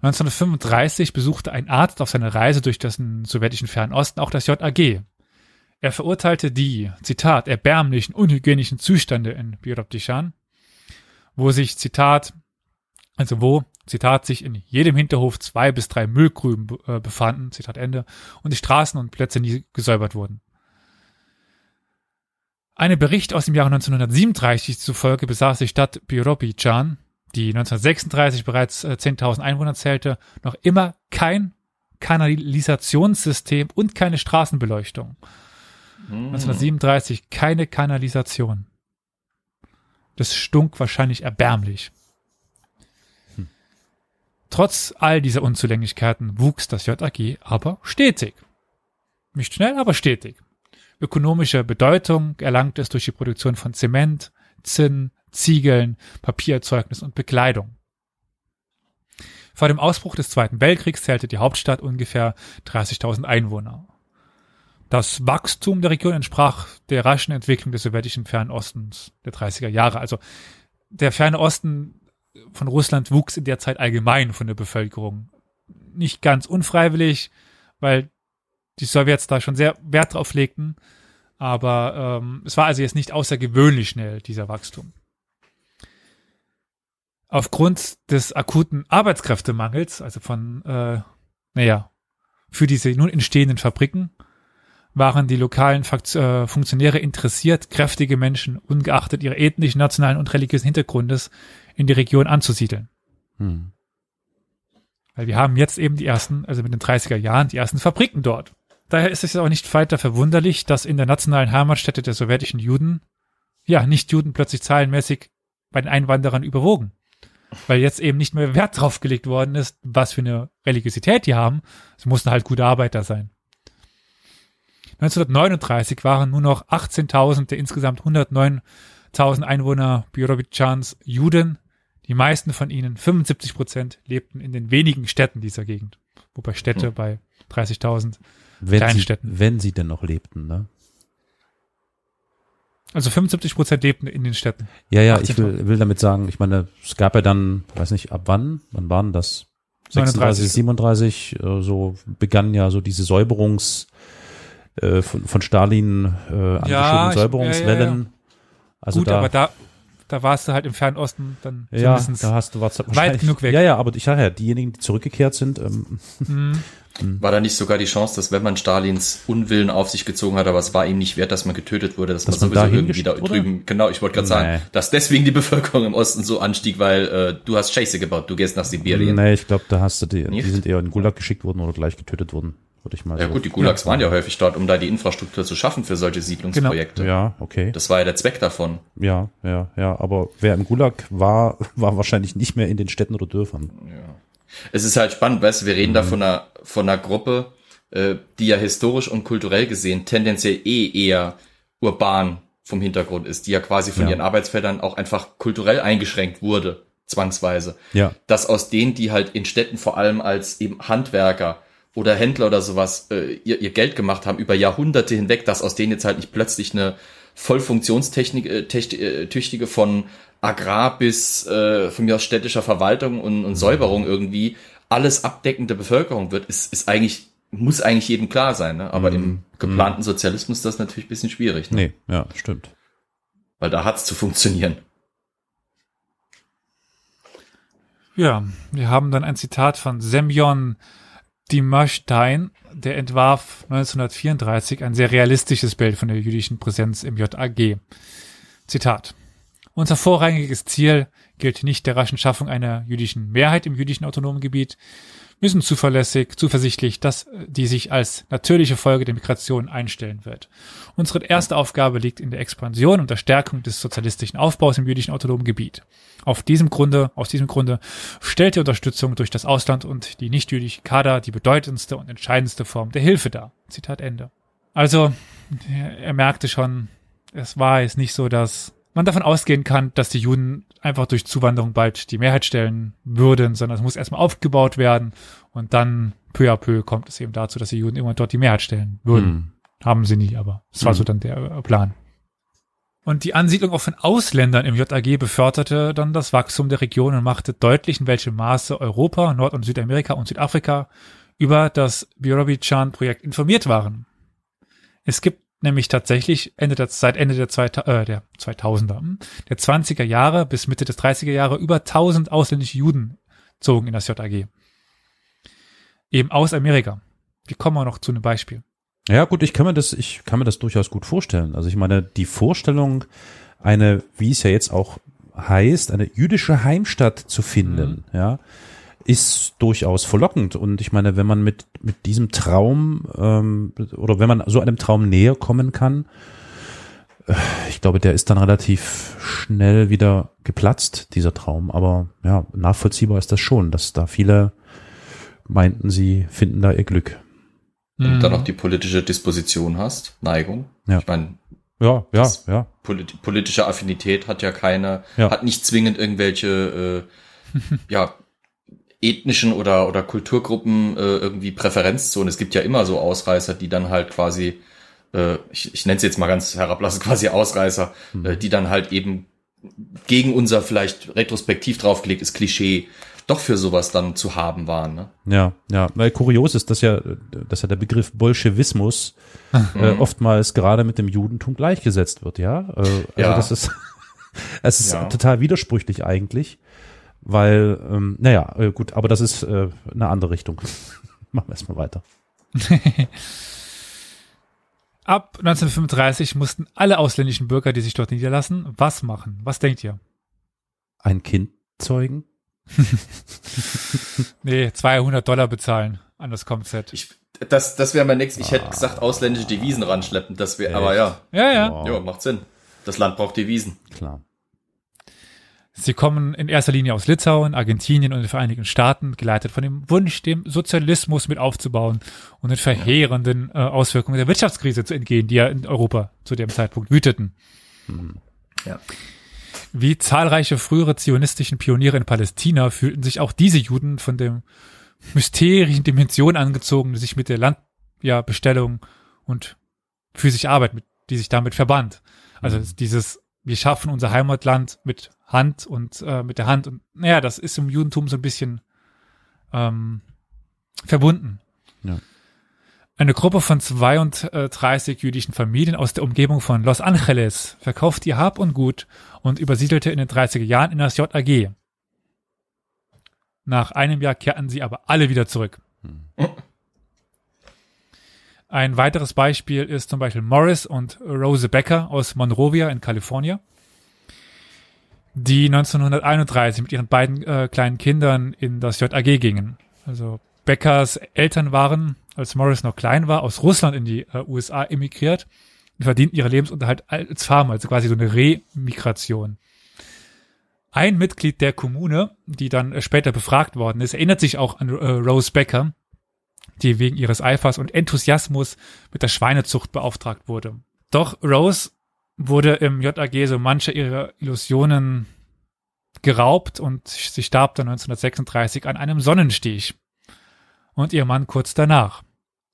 1935 besuchte ein Arzt auf seiner Reise durch den sowjetischen Fernosten auch das JAG. Er verurteilte die, Zitat, erbärmlichen, unhygienischen Zustände in Birodistan, wo sich, Zitat, also wo, Zitat, sich in jedem Hinterhof zwei bis drei Müllgrüben äh, befanden, Zitat Ende, und die Straßen und Plätze nie gesäubert wurden. Einem Bericht aus dem Jahre 1937 zufolge besaß die Stadt Birobidzhan die 1936 bereits 10.000 äh, Einwohner zählte, noch immer kein Kanalisationssystem und keine Straßenbeleuchtung. Hm. 1937 keine Kanalisation. Das stunk wahrscheinlich erbärmlich. Hm. Trotz all dieser Unzulänglichkeiten wuchs das JAG aber stetig. Nicht schnell, aber stetig. Ökonomische Bedeutung erlangte es durch die Produktion von Zement, Zinn, Ziegeln, Papiererzeugnis und Bekleidung. Vor dem Ausbruch des Zweiten Weltkriegs zählte die Hauptstadt ungefähr 30.000 Einwohner. Das Wachstum der Region entsprach der raschen Entwicklung des sowjetischen Fernostens der 30er Jahre. Also der Ferne Osten von Russland wuchs in der Zeit allgemein von der Bevölkerung. Nicht ganz unfreiwillig, weil die Sowjets da schon sehr Wert drauf legten. Aber ähm, es war also jetzt nicht außergewöhnlich schnell, dieser Wachstum aufgrund des akuten Arbeitskräftemangels, also von, äh, naja, für diese nun entstehenden Fabriken, waren die lokalen Fakt äh, Funktionäre interessiert, kräftige Menschen, ungeachtet ihrer ethnischen, nationalen und religiösen Hintergrundes, in die Region anzusiedeln. Hm. Weil wir haben jetzt eben die ersten, also mit den 30er Jahren, die ersten Fabriken dort. Daher ist es auch nicht weiter verwunderlich, dass in der nationalen Heimatstätte der sowjetischen Juden, ja, Nicht-Juden plötzlich zahlenmäßig bei den Einwanderern überwogen weil jetzt eben nicht mehr Wert drauf gelegt worden ist, was für eine Religiosität die haben. Es mussten halt gute Arbeiter sein. 1939 waren nur noch 18.000 der insgesamt 109.000 Einwohner Birobidzjans Juden. Die meisten von ihnen, 75 Prozent, lebten in den wenigen Städten dieser Gegend. Wobei Städte hm. bei 30.000 kleinen Städten. Wenn sie denn noch lebten, ne? Also 75 Prozent lebten in den Städten. Ja, ja, ich will, will damit sagen, ich meine, es gab ja dann, weiß nicht, ab wann, wann waren das? 36, 37, äh, so begann ja so diese Säuberungs, äh, von, von Stalin äh, angeschobenen ja, Säuberungswellen. Ja, ja, also Gut, da, aber da, da warst du halt im Fernosten dann ja, da hast du warst halt weit genug weg. Ja, ja, aber ich sage ja, diejenigen, die zurückgekehrt sind, ähm, mhm. Mhm. War da nicht sogar die Chance, dass wenn man Stalins Unwillen auf sich gezogen hat, aber es war ihm nicht wert, dass man getötet wurde, dass, dass man sowieso irgendwie da drüben, genau, ich wollte gerade nee. sagen, dass deswegen die Bevölkerung im Osten so anstieg, weil äh, du hast Scheiße gebaut, du gehst nach Sibirien. Nee, ich glaube, da hast du die, nicht? die sind eher in Gulag geschickt worden oder gleich getötet worden, würde ich mal sagen. Ja so gut, die Gulags ja. waren ja häufig dort, um da die Infrastruktur zu schaffen für solche Siedlungsprojekte. Genau. Ja, okay. Das war ja der Zweck davon. Ja, ja, ja, aber wer im Gulag war, war wahrscheinlich nicht mehr in den Städten oder Dörfern. Ja. Es ist halt spannend, weißt du, wir reden mhm. da von einer, von einer Gruppe, äh, die ja historisch und kulturell gesehen tendenziell eh eher urban vom Hintergrund ist, die ja quasi von ja. ihren Arbeitsfeldern auch einfach kulturell eingeschränkt wurde, zwangsweise. Ja. Dass aus denen, die halt in Städten vor allem als eben Handwerker oder Händler oder sowas äh, ihr, ihr Geld gemacht haben über Jahrhunderte hinweg, dass aus denen jetzt halt nicht plötzlich eine voll funktionstüchtige äh, äh von Agrar bis äh, von mir aus städtischer Verwaltung und, und Säuberung irgendwie alles abdeckende Bevölkerung wird, ist, ist eigentlich, muss eigentlich jedem klar sein. Ne? Aber mm. im mhm. geplanten mhm. Sozialismus ist das natürlich ein bisschen schwierig. Ne? Nee, ja, stimmt. Weil da hat's zu funktionieren. Ja, wir haben dann ein Zitat von Semyon Dimaschtein, der entwarf 1934 ein sehr realistisches Bild von der jüdischen Präsenz im JAG. Zitat. Unser vorrangiges Ziel gilt nicht der raschen Schaffung einer jüdischen Mehrheit im jüdischen autonomen Gebiet. Wir sind zuverlässig, zuversichtlich, dass äh, die sich als natürliche Folge der Migration einstellen wird. Unsere erste Aufgabe liegt in der Expansion und der Stärkung des sozialistischen Aufbaus im jüdischen autonomen Gebiet. Auf diesem Grunde, aus diesem Grunde stellt die Unterstützung durch das Ausland und die nichtjüdische Kader die bedeutendste und entscheidendste Form der Hilfe dar. Zitat Ende. Also, er merkte schon, es war jetzt nicht so, dass man davon ausgehen kann, dass die Juden einfach durch Zuwanderung bald die Mehrheit stellen würden, sondern es muss erstmal aufgebaut werden und dann peu à peu kommt es eben dazu, dass die Juden immer dort die Mehrheit stellen würden. Hm. Haben sie nie, aber es war hm. so dann der äh, Plan. Und die Ansiedlung auch von Ausländern im JAG beförderte dann das Wachstum der Region und machte deutlich, in welchem Maße Europa, Nord- und Südamerika und Südafrika über das biorobichan projekt informiert waren. Es gibt nämlich tatsächlich Ende der, seit Ende der, 2000, äh, der 2000er, hm? der 20er Jahre bis Mitte des 30er Jahre über 1000 ausländische Juden zogen in das JAG. Eben aus Amerika. Wie kommen wir noch zu einem Beispiel. Ja, gut, ich kann mir das, ich kann mir das durchaus gut vorstellen. Also ich meine, die Vorstellung, eine, wie es ja jetzt auch heißt, eine jüdische Heimstatt zu finden, mhm. ja, ist durchaus verlockend. Und ich meine, wenn man mit, mit diesem Traum ähm, oder wenn man so einem Traum näher kommen kann, äh, ich glaube, der ist dann relativ schnell wieder geplatzt, dieser Traum. Aber ja, nachvollziehbar ist das schon, dass da viele meinten, sie finden da ihr Glück. Wenn mhm. dann auch die politische Disposition hast, Neigung. Ja. Ich meine, ja, ja, ja. Polit politische Affinität hat ja keine, ja. hat nicht zwingend irgendwelche äh, ja, ethnischen oder, oder Kulturgruppen äh, irgendwie Präferenzzonen. Es gibt ja immer so Ausreißer, die dann halt quasi, äh, ich, ich nenne es jetzt mal ganz herablassend, quasi Ausreißer, mhm. äh, die dann halt eben gegen unser vielleicht retrospektiv draufgelegtes Klischee doch für sowas dann zu haben waren. Ne? Ja, ja, weil kurios ist, dass ja, dass ja der Begriff Bolschewismus äh, mhm. äh, oftmals gerade mit dem Judentum gleichgesetzt wird, ja. Äh, also ja. das ist, es ist ja. total widersprüchlich eigentlich. Weil, ähm, naja, äh, gut, aber das ist äh, eine andere Richtung. Machen wir erstmal weiter. Ab 1935 mussten alle ausländischen Bürger, die sich dort niederlassen, was machen? Was denkt ihr? Ein Kind zeugen? nee, 200 Dollar bezahlen. Anders kommt's halt. Ich, das das wäre mein nächstes. Ich hätte ah. gesagt, ausländische Devisen ranschleppen. Das wäre, aber ja. Ja, ja. Wow. Ja, macht Sinn. Das Land braucht Devisen. Klar. Sie kommen in erster Linie aus Litauen, Argentinien und den Vereinigten Staaten, geleitet von dem Wunsch, dem Sozialismus mit aufzubauen und den verheerenden äh, Auswirkungen der Wirtschaftskrise zu entgehen, die ja in Europa zu dem Zeitpunkt wüteten. Hm. Ja. Wie zahlreiche frühere zionistischen Pioniere in Palästina fühlten sich auch diese Juden von dem mysterischen Dimension angezogen, die sich mit der Landbestellung ja, und physischer Arbeit, mit, die sich damit verband. Also mhm. dieses wir schaffen unser Heimatland mit Hand und äh, mit der Hand. Und naja, das ist im Judentum so ein bisschen ähm, verbunden. Ja. Eine Gruppe von 32 jüdischen Familien aus der Umgebung von Los Angeles verkaufte ihr Hab und Gut und übersiedelte in den 30er Jahren in das JAG. Nach einem Jahr kehrten sie aber alle wieder zurück. Hm. Ein weiteres Beispiel ist zum Beispiel Morris und Rose Becker aus Monrovia in Kalifornien, die 1931 mit ihren beiden äh, kleinen Kindern in das JAG gingen. Also Beckers Eltern waren, als Morris noch klein war, aus Russland in die äh, USA emigriert und verdienten ihren Lebensunterhalt als Farmer, also quasi so eine Remigration. Ein Mitglied der Kommune, die dann äh, später befragt worden ist, erinnert sich auch an äh, Rose Becker die wegen ihres Eifers und Enthusiasmus mit der Schweinezucht beauftragt wurde. Doch Rose wurde im JAG so manche ihrer Illusionen geraubt und sie starb dann 1936 an einem Sonnenstich und ihr Mann kurz danach.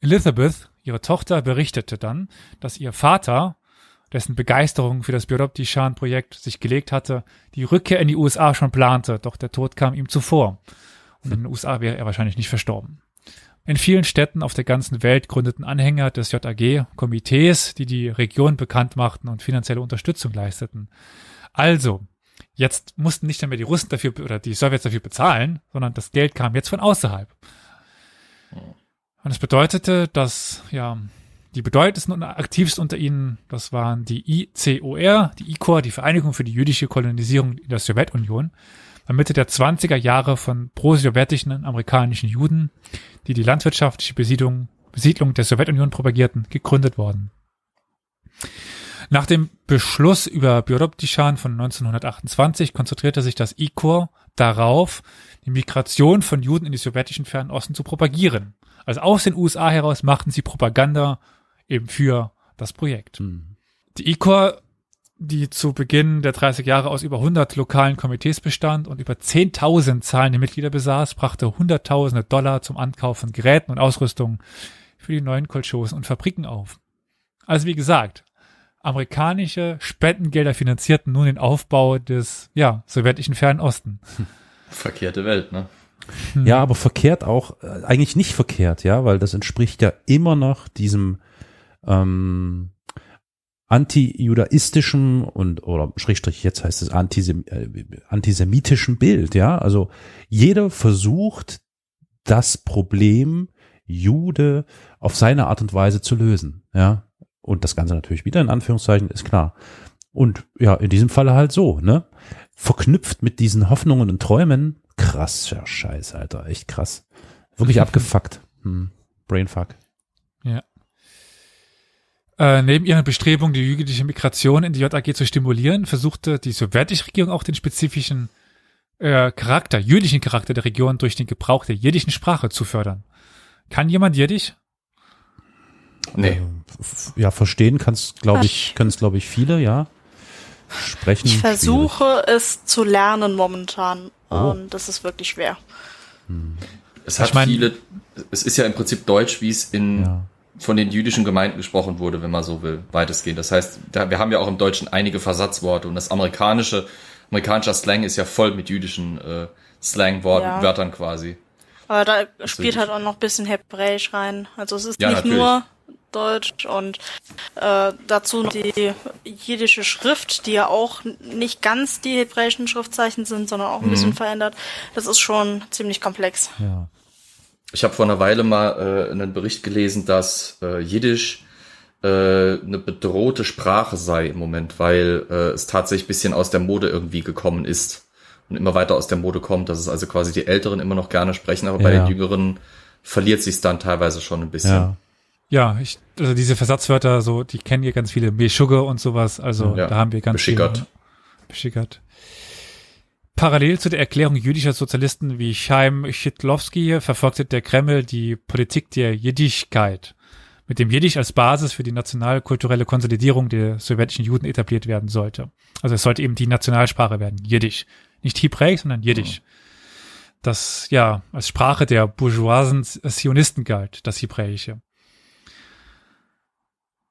Elizabeth, ihre Tochter, berichtete dann, dass ihr Vater, dessen Begeisterung für das Biodoptishan-Projekt sich gelegt hatte, die Rückkehr in die USA schon plante, doch der Tod kam ihm zuvor. Und in den USA wäre er wahrscheinlich nicht verstorben. In vielen Städten auf der ganzen Welt gründeten Anhänger des JAG Komitees, die die Region bekannt machten und finanzielle Unterstützung leisteten. Also, jetzt mussten nicht mehr die Russen dafür oder die Sowjets dafür bezahlen, sondern das Geld kam jetzt von außerhalb. Hm. Und es bedeutete, dass ja die bedeutendsten und aktivsten unter ihnen, das waren die ICOR, die ICOR, die Vereinigung für die jüdische Kolonisierung in der Sowjetunion, war Mitte der 20er Jahre von prosowjetischen amerikanischen Juden, die die landwirtschaftliche Besiedlung, Besiedlung der Sowjetunion propagierten, gegründet worden. Nach dem Beschluss über Byrodptishan von 1928 konzentrierte sich das ICOR darauf, die Migration von Juden in die sowjetischen Fernen Osten zu propagieren. Also aus den USA heraus machten sie Propaganda eben für das Projekt. Mhm. Die ICOR, die zu Beginn der 30 Jahre aus über 100 lokalen Komitees bestand und über 10.000 zahlende Mitglieder besaß, brachte Hunderttausende Dollar zum Ankauf von Geräten und Ausrüstung für die neuen Kolchosen und Fabriken auf. Also wie gesagt, amerikanische Spendengelder finanzierten nun den Aufbau des, ja, sowjetischen Fernen Osten. Verkehrte Welt, ne? Ja, aber verkehrt auch, äh, eigentlich nicht verkehrt, ja, weil das entspricht ja immer noch diesem ähm, antijudaistischen und oder Schrägstrich jetzt heißt es Antisem, äh, antisemitischen Bild, ja? Also jeder versucht das Problem Jude auf seine Art und Weise zu lösen, ja? Und das Ganze natürlich wieder in Anführungszeichen ist klar. Und ja, in diesem Falle halt so, ne? Verknüpft mit diesen Hoffnungen und Träumen. Krasser Scheiß, Alter. Echt krass. Wirklich abgefuckt. Hm. Brainfuck. Ja. Äh, neben ihren Bestrebungen, die jüdische Migration in die JAG zu stimulieren, versuchte die sowjetische Regierung auch den spezifischen äh, Charakter, jüdischen Charakter der Region durch den Gebrauch der jiddischen Sprache zu fördern. Kann jemand jiddisch? Nee. Äh, ja, verstehen kannst, glaube ich, können es, glaube ich, viele, ja. Sprechen. Ich versuche schwierig. es zu lernen momentan. Oh. Und das ist wirklich schwer. Hm. Es hat ich mein, viele, es ist ja im Prinzip Deutsch, wie es in ja von den jüdischen Gemeinden gesprochen wurde, wenn man so will, weitestgehend. Das heißt, da, wir haben ja auch im Deutschen einige Versatzworte und das amerikanische, amerikanischer Slang ist ja voll mit jüdischen äh, Slangworten, ja. Wörtern quasi. Aber da das spielt halt auch noch ein bisschen Hebräisch rein. Also es ist ja, nicht natürlich. nur Deutsch und äh, dazu die jiddische Schrift, die ja auch nicht ganz die hebräischen Schriftzeichen sind, sondern auch ein mhm. bisschen verändert. Das ist schon ziemlich komplex. Ja ich habe vor einer Weile mal äh, einen Bericht gelesen, dass äh, Jiddisch äh, eine bedrohte Sprache sei im Moment, weil äh, es tatsächlich bisschen aus der Mode irgendwie gekommen ist und immer weiter aus der Mode kommt, dass es also quasi die Älteren immer noch gerne sprechen, aber ja. bei den Jüngeren verliert sich dann teilweise schon ein bisschen. Ja. Ja, ich, also diese Versatzwörter, so, die kennen hier ganz viele. Beschugge und sowas. Also, ja, da haben wir ganz beschickert. viele. Beschickert. Parallel zu der Erklärung jüdischer Sozialisten wie Chaim Schitlowski verfolgte der Kreml die Politik der Jiddischkeit, mit dem Jiddisch als Basis für die nationalkulturelle Konsolidierung der sowjetischen Juden etabliert werden sollte. Also es sollte eben die Nationalsprache werden, Jiddisch. Nicht Hebräisch, sondern Jiddisch. Oh. Das ja als Sprache der bourgeoisen Zionisten galt, das Hebräische.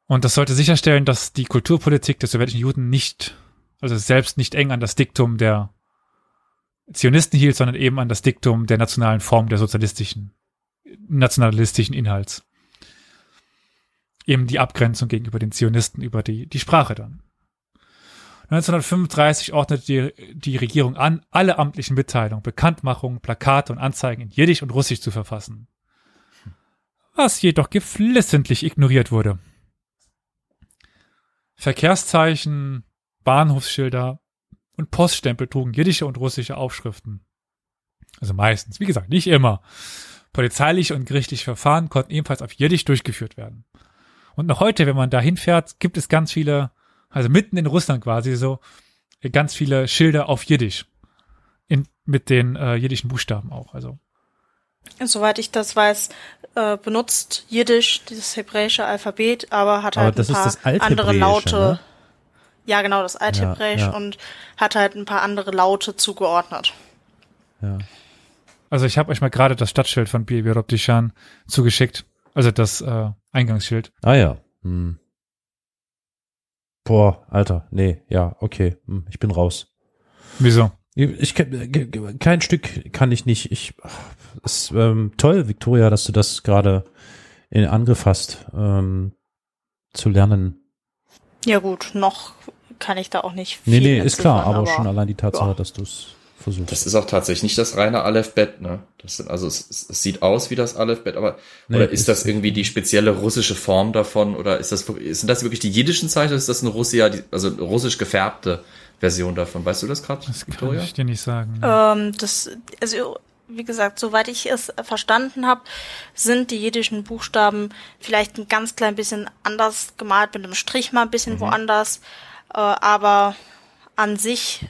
Und das sollte sicherstellen, dass die Kulturpolitik der sowjetischen Juden nicht, also selbst nicht eng an das Diktum der Zionisten hielt, sondern eben an das Diktum der nationalen Form der sozialistischen, nationalistischen Inhalts. Eben die Abgrenzung gegenüber den Zionisten über die, die Sprache dann. 1935 ordnete die, die Regierung an, alle amtlichen Mitteilungen, Bekanntmachungen, Plakate und Anzeigen in Jiddisch und Russisch zu verfassen. Was jedoch geflissentlich ignoriert wurde. Verkehrszeichen, Bahnhofsschilder, und Poststempel trugen jiddische und russische Aufschriften. Also meistens, wie gesagt, nicht immer. Polizeiliche und gerichtliche Verfahren konnten ebenfalls auf Jiddisch durchgeführt werden. Und noch heute, wenn man da hinfährt, gibt es ganz viele, also mitten in Russland quasi so, ganz viele Schilder auf Jiddisch. In, mit den äh, jiddischen Buchstaben auch. Also Soweit ich das weiß, äh, benutzt Jiddisch dieses hebräische Alphabet, aber hat aber halt ein paar andere Laute. Ne? Ja, genau, das Althebräisch ja, ja. und hat halt ein paar andere Laute zugeordnet. Ja. Also ich habe euch mal gerade das Stadtschild von Birbirop Dishan zugeschickt. Also das äh, Eingangsschild. Ah ja. Hm. Boah, Alter, nee, ja, okay, hm, ich bin raus. Wieso? Ich, ich kein Stück kann ich nicht. Ich ist ähm, toll, Victoria, dass du das gerade in angefasst ähm, zu lernen. Ja gut, noch kann ich da auch nicht viel Nee, nee, ist klar, aber, aber, schon allein die Tatsache, ja. dass du es versuchst. Das ist auch tatsächlich nicht das reine Aleph-Bett, ne? Das sind, also es, es, sieht aus wie das Aleph-Bett, aber nee, oder ist, ist das irgendwie die spezielle russische Form davon oder ist das sind das wirklich die jiddischen Zeichen, oder ist das also eine Russia, also russisch gefärbte Version davon? Weißt du das gerade? Das Victoria? kann ich dir nicht sagen. Ähm, das also wie gesagt, soweit ich es verstanden habe, sind die jiddischen Buchstaben vielleicht ein ganz klein bisschen anders gemalt, mit einem Strich mal ein bisschen mhm. woanders, äh, aber an sich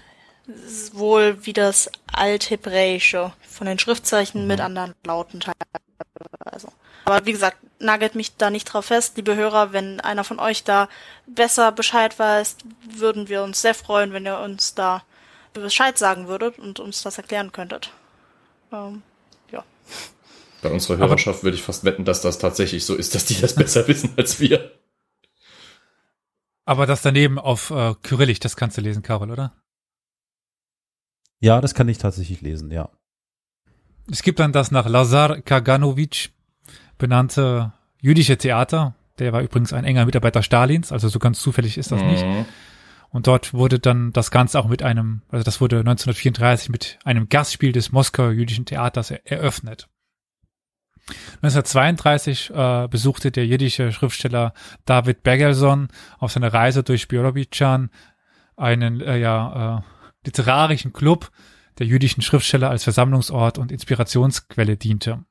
wohl wie das Althebräische von den Schriftzeichen mhm. mit anderen Lauten teilweise. Also, aber wie gesagt, nagelt mich da nicht drauf fest. Liebe Hörer, wenn einer von euch da besser Bescheid weiß, würden wir uns sehr freuen, wenn ihr uns da Bescheid sagen würdet und uns das erklären könntet. Ähm, ja. Bei unserer Hörerschaft würde ich fast wetten, dass das tatsächlich so ist, dass die das besser wissen als wir. Aber das daneben auf äh, Kyrillisch, das kannst du lesen, Karol, oder? Ja, das kann ich tatsächlich lesen, ja. Es gibt dann das nach Lazar Kaganovic benannte jüdische Theater. Der war übrigens ein enger Mitarbeiter Stalins, also so ganz zufällig ist das mhm. nicht. Und dort wurde dann das Ganze auch mit einem, also das wurde 1934 mit einem Gastspiel des Moskauer jüdischen Theaters eröffnet. 1932 äh, besuchte der jiddische Schriftsteller David Bergelson auf seiner Reise durch Biolobidschan einen äh, ja, äh, literarischen Club, der jüdischen Schriftsteller als Versammlungsort und Inspirationsquelle diente.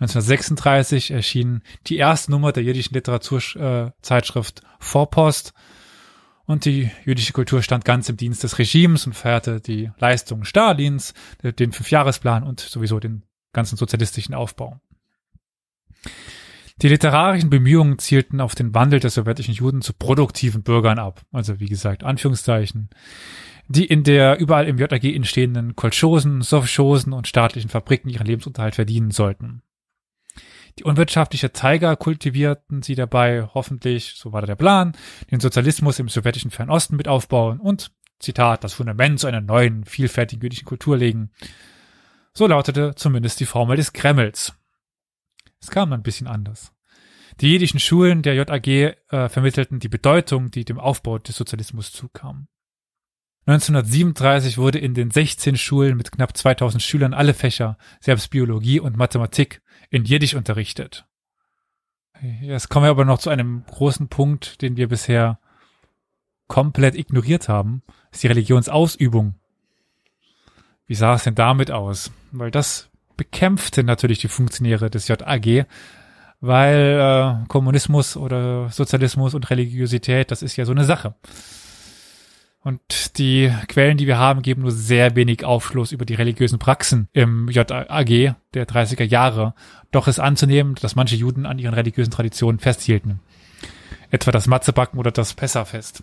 1936 erschien die erste Nummer der jüdischen Literaturzeitschrift äh, Vorpost und die jüdische Kultur stand ganz im Dienst des Regimes und feierte die Leistungen Stalins, den Fünfjahresplan und sowieso den ganzen sozialistischen Aufbau. Die literarischen Bemühungen zielten auf den Wandel der sowjetischen Juden zu produktiven Bürgern ab. Also wie gesagt, Anführungszeichen. Die in der überall im JAG entstehenden Kolchosen, Sovchosen und staatlichen Fabriken ihren Lebensunterhalt verdienen sollten. Die unwirtschaftliche Zeiger kultivierten sie dabei hoffentlich, so war der Plan, den Sozialismus im sowjetischen Fernosten mit aufbauen und, Zitat, das Fundament zu einer neuen, vielfältigen jüdischen Kultur legen. So lautete zumindest die Formel des Kremls. Es kam ein bisschen anders. Die jüdischen Schulen der JAG äh, vermittelten die Bedeutung, die dem Aufbau des Sozialismus zukam. 1937 wurde in den 16 Schulen mit knapp 2000 Schülern alle Fächer, selbst Biologie und Mathematik, in Jiddisch unterrichtet. Jetzt kommen wir aber noch zu einem großen Punkt, den wir bisher komplett ignoriert haben, ist die Religionsausübung wie sah es denn damit aus? Weil das bekämpften natürlich die Funktionäre des JAG, weil äh, Kommunismus oder Sozialismus und Religiosität, das ist ja so eine Sache. Und die Quellen, die wir haben, geben nur sehr wenig Aufschluss über die religiösen Praxen im JAG der 30er Jahre. Doch ist anzunehmen, dass manche Juden an ihren religiösen Traditionen festhielten. Etwa das Matzebacken oder das Pessachfest.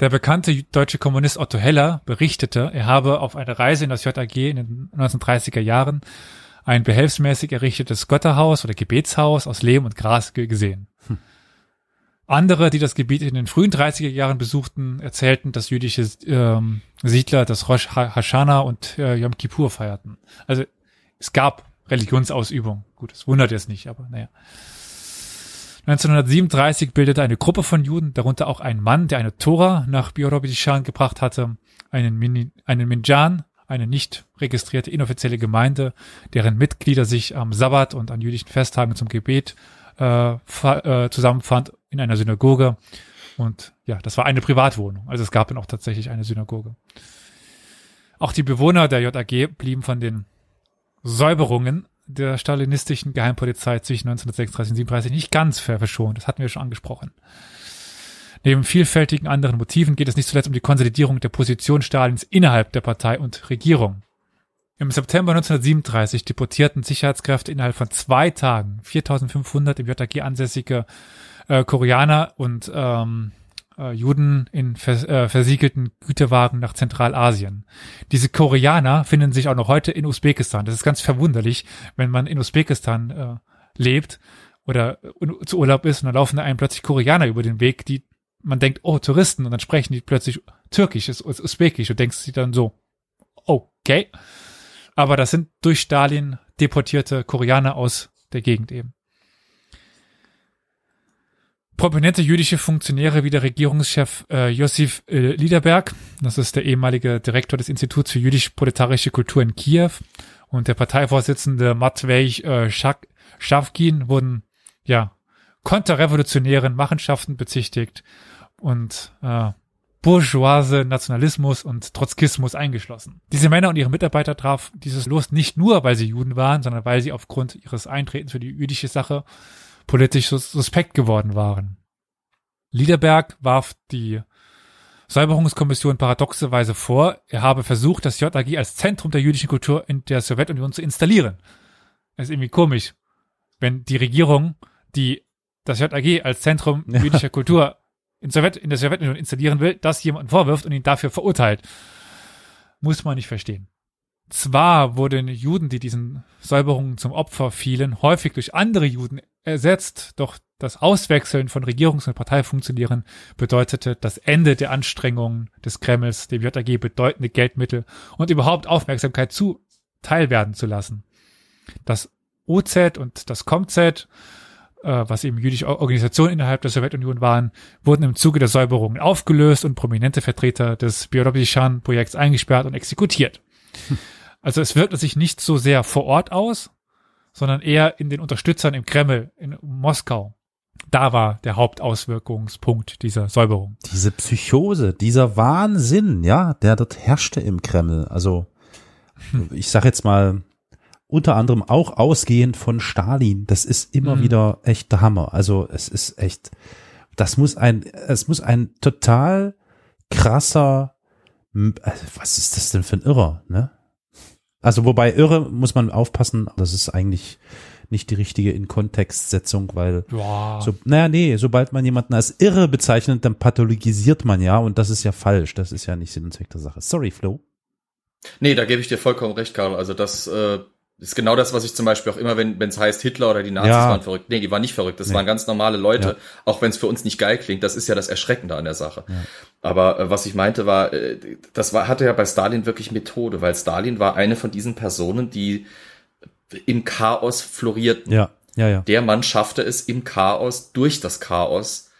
Der bekannte deutsche Kommunist Otto Heller berichtete, er habe auf einer Reise in das JAG in den 1930er Jahren ein behelfsmäßig errichtetes Götterhaus oder Gebetshaus aus Lehm und Gras gesehen. Hm. Andere, die das Gebiet in den frühen 30er Jahren besuchten, erzählten, dass jüdische ähm, Siedler das Rosh Hashanah und äh, Yom Kippur feierten. Also es gab Religionsausübung. Gut, das wundert jetzt nicht, aber naja. 1937 bildete eine Gruppe von Juden, darunter auch ein Mann, der eine Tora nach Biorobidishan gebracht hatte, einen, Min einen Minjan, eine nicht registrierte inoffizielle Gemeinde, deren Mitglieder sich am Sabbat und an jüdischen Festtagen zum Gebet äh, äh, zusammenfand in einer Synagoge. Und ja, das war eine Privatwohnung. Also es gab dann auch tatsächlich eine Synagoge. Auch die Bewohner der JAG blieben von den Säuberungen der stalinistischen Geheimpolizei zwischen 1936 und 37 nicht ganz fair verschont. Das hatten wir schon angesprochen. Neben vielfältigen anderen Motiven geht es nicht zuletzt um die Konsolidierung der Position Stalins innerhalb der Partei und Regierung. Im September 1937 deportierten Sicherheitskräfte innerhalb von zwei Tagen 4500 im JG ansässige äh, Koreaner und ähm, äh, Juden in vers äh, versiegelten Güterwagen nach Zentralasien. Diese Koreaner finden sich auch noch heute in Usbekistan. Das ist ganz verwunderlich, wenn man in Usbekistan äh, lebt oder äh, zu Urlaub ist und dann laufen da einem plötzlich Koreaner über den Weg, die man denkt, oh, Touristen, und dann sprechen die plötzlich Türkisch, ist Usbekisch, und denkst sie dann so, okay. Aber das sind durch Stalin deportierte Koreaner aus der Gegend eben prominente jüdische Funktionäre wie der Regierungschef äh, Josef äh, Liederberg, das ist der ehemalige Direktor des Instituts für jüdisch-proletarische Kultur in Kiew, und der Parteivorsitzende Matvej äh, Schak Schafkin wurden ja konterrevolutionären Machenschaften bezichtigt und äh, bourgeoise Nationalismus und Trotzkismus eingeschlossen. Diese Männer und ihre Mitarbeiter trafen dieses Los nicht nur, weil sie Juden waren, sondern weil sie aufgrund ihres Eintretens für die jüdische Sache politisch suspekt geworden waren. Liederberg warf die Säuberungskommission paradoxerweise vor, er habe versucht, das JAG als Zentrum der jüdischen Kultur in der Sowjetunion zu installieren. Das ist irgendwie komisch, wenn die Regierung, die das JAG als Zentrum ja. jüdischer Kultur in, Sowjet, in der Sowjetunion installieren will, das jemand vorwirft und ihn dafür verurteilt. Muss man nicht verstehen. Zwar wurden Juden, die diesen Säuberungen zum Opfer fielen, häufig durch andere Juden ersetzt, doch das Auswechseln von Regierungs- und Parteifunktionären bedeutete das Ende der Anstrengungen des Kremls, dem JAG bedeutende Geldmittel und überhaupt Aufmerksamkeit zuteil zu lassen. Das OZ und das KOMZ, äh, was eben jüdische Organisationen innerhalb der Sowjetunion waren, wurden im Zuge der Säuberungen aufgelöst und prominente Vertreter des Biorobischan-Projekts eingesperrt und exekutiert. Hm. Also es wirkte sich nicht so sehr vor Ort aus, sondern eher in den Unterstützern im Kreml, in Moskau. Da war der Hauptauswirkungspunkt dieser Säuberung. Diese Psychose, dieser Wahnsinn, ja, der dort herrschte im Kreml. Also, hm. ich sag jetzt mal, unter anderem auch ausgehend von Stalin. Das ist immer mhm. wieder echt der Hammer. Also es ist echt, das muss ein, es muss ein total krasser, also, was ist das denn für ein Irrer, ne? Also wobei irre muss man aufpassen, das ist eigentlich nicht die richtige in Inkontextsetzung, weil so, naja, nee, sobald man jemanden als irre bezeichnet, dann pathologisiert man ja und das ist ja falsch. Das ist ja nicht Sinn und Zweck der Sache. Sorry, Flo. Nee, da gebe ich dir vollkommen recht, Karl. Also das äh, ist genau das, was ich zum Beispiel auch immer, wenn es heißt, Hitler oder die Nazis ja. waren verrückt. Nee, die waren nicht verrückt, das nee. waren ganz normale Leute, ja. auch wenn es für uns nicht geil klingt, das ist ja das Erschreckende an der Sache. Ja. Aber äh, was ich meinte war, äh, das war, hatte ja bei Stalin wirklich Methode, weil Stalin war eine von diesen Personen, die im Chaos florierten. Ja, ja, ja. Der Mann schaffte es im Chaos, durch das Chaos,